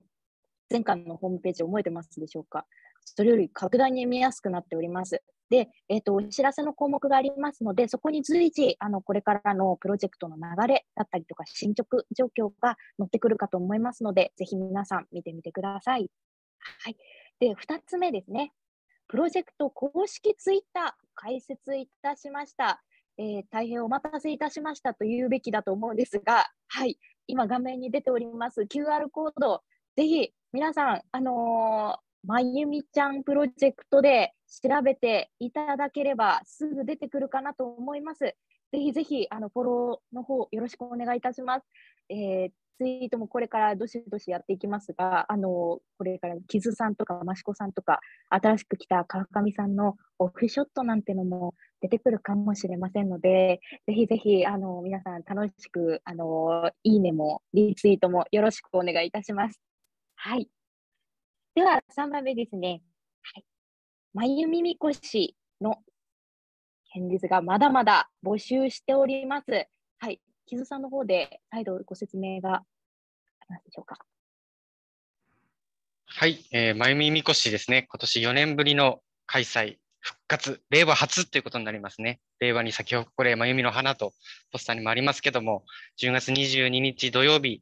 前回のホームページ覚えてますでしょうかそれより格段に見やすくなっております。で、えっ、ー、と、お知らせの項目がありますので、そこに随時、あの、これからのプロジェクトの流れだったりとか、進捗状況が載ってくるかと思いますので、ぜひ皆さん見てみてください。はい。で、2つ目ですね。プロジェクト公式ツイッター開設いたしました。えー、大変お待たせいたしましたと言うべきだと思うんですが、はい、今画面に出ております QR コード、ぜひ皆さん、あのー、まゆみちゃんプロジェクトで調べていただければすぐ出てくるかなと思います。ぜひぜひあのフォローの方よろしくお願いいたします。えー、ツイートもこれからどしどしやっていきますが、あのこれから木津さんとか益子さんとか、新しく来た川上さんのオフショットなんてのも出てくるかもしれませんので、ぜひぜひあの皆さん楽しくあのいいねもリツイートもよろしくお願いいたします。はい。では3番目ですね。はい。まゆみみこしの現実がまだまだ募集しております。木津さんの方で再度ご説明がありますでしょうか。はい、えー、まゆみみこしですね、今年4年ぶりの開催、復活、令和初ということになりますね。令和にほどこれ、まゆみの花とポスターにもありますけども、10月22日土曜日、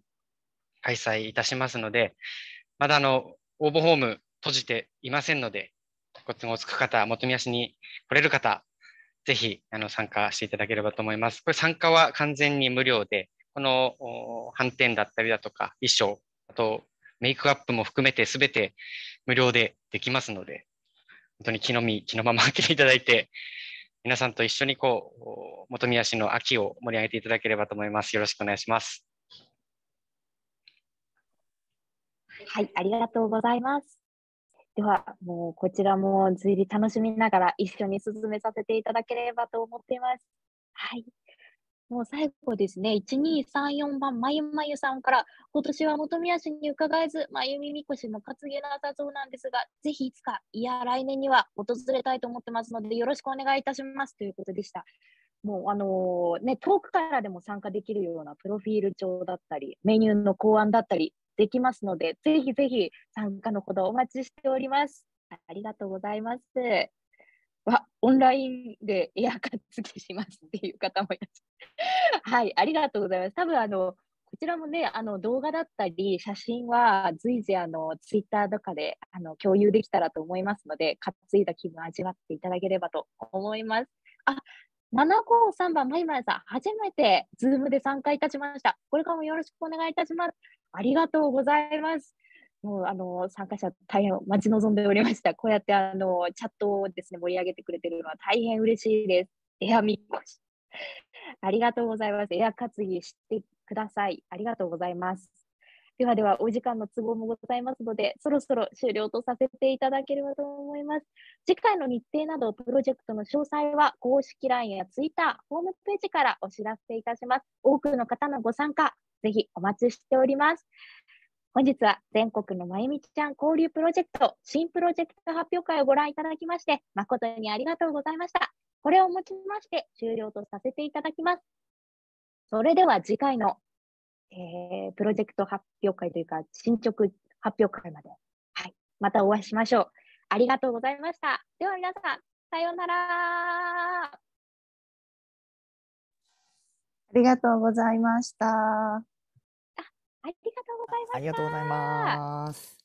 開催いたしますので、まだあの応募フォーム閉じていませんので、ご都合つく方、元宮市に来れる方、ぜひあの参加していただければと思います。これ参加は完全に無料で、この反転だったりだとか、衣装、あとメイクアップも含めて全て無料でできますので、本当に気の身、気のまま 開けていただいて、皆さんと一緒にこう、本宮市の秋を盛り上げていただければと思います。よろしくお願いします。はい、ありがとうございます。では、もうこちらも随時楽しみながら一緒に進めさせていただければと思っています。はい。もう最後ですね、1234番、まゆまゆさんから、今年は本宮市に伺えず、まゆみみこしも担げなさそうなんですが、ぜひいつか、いや、来年には訪れたいと思ってますので、よろしくお願いいたしますということでした。もうあのー、ね、遠くからでも参加できるようなプロフィール帳だったり、メニューの考案だったり、できますので、ぜひぜひ参加のほどお待ちしております。ありがとうございます。わ、オンラインでエアカツ気しますっていう方もいらっしゃる。はい、ありがとうございます。多分あのこちらもね、あの動画だったり、写真は随時あのツイッターとかであの共有できたらと思いますので、担いだ気分を味わっていただければと思います。あ753番、まいまいさん、初めてズームで参加いたしました。これからもよろしくお願いいたします。ありがとうございます。もうあの参加者、大変待ち望んでおりました。こうやってあのチャットをですね盛り上げてくれてるのは大変嬉しいです。エアミっこし。ありがとうございます。エア担ぎしてください。ありがとうございます。ではではお時間の都合もございますので、そろそろ終了とさせていただければと思います。次回の日程などプロジェクトの詳細は公式 LINE や Twitter、ホームページからお知らせいたします。多くの方のご参加、ぜひお待ちしております。本日は全国のまゆみちゃん交流プロジェクト新プロジェクト発表会をご覧いただきまして誠にありがとうございました。これをもちまして終了とさせていただきます。それでは次回のえー、プロジェクト発表会というか、進捗発表会まで、はい、またお会いしましょう。ありがとうございました。では皆さん、さようなら。ありがとうございました。あありがとうございました。ありがとうございます。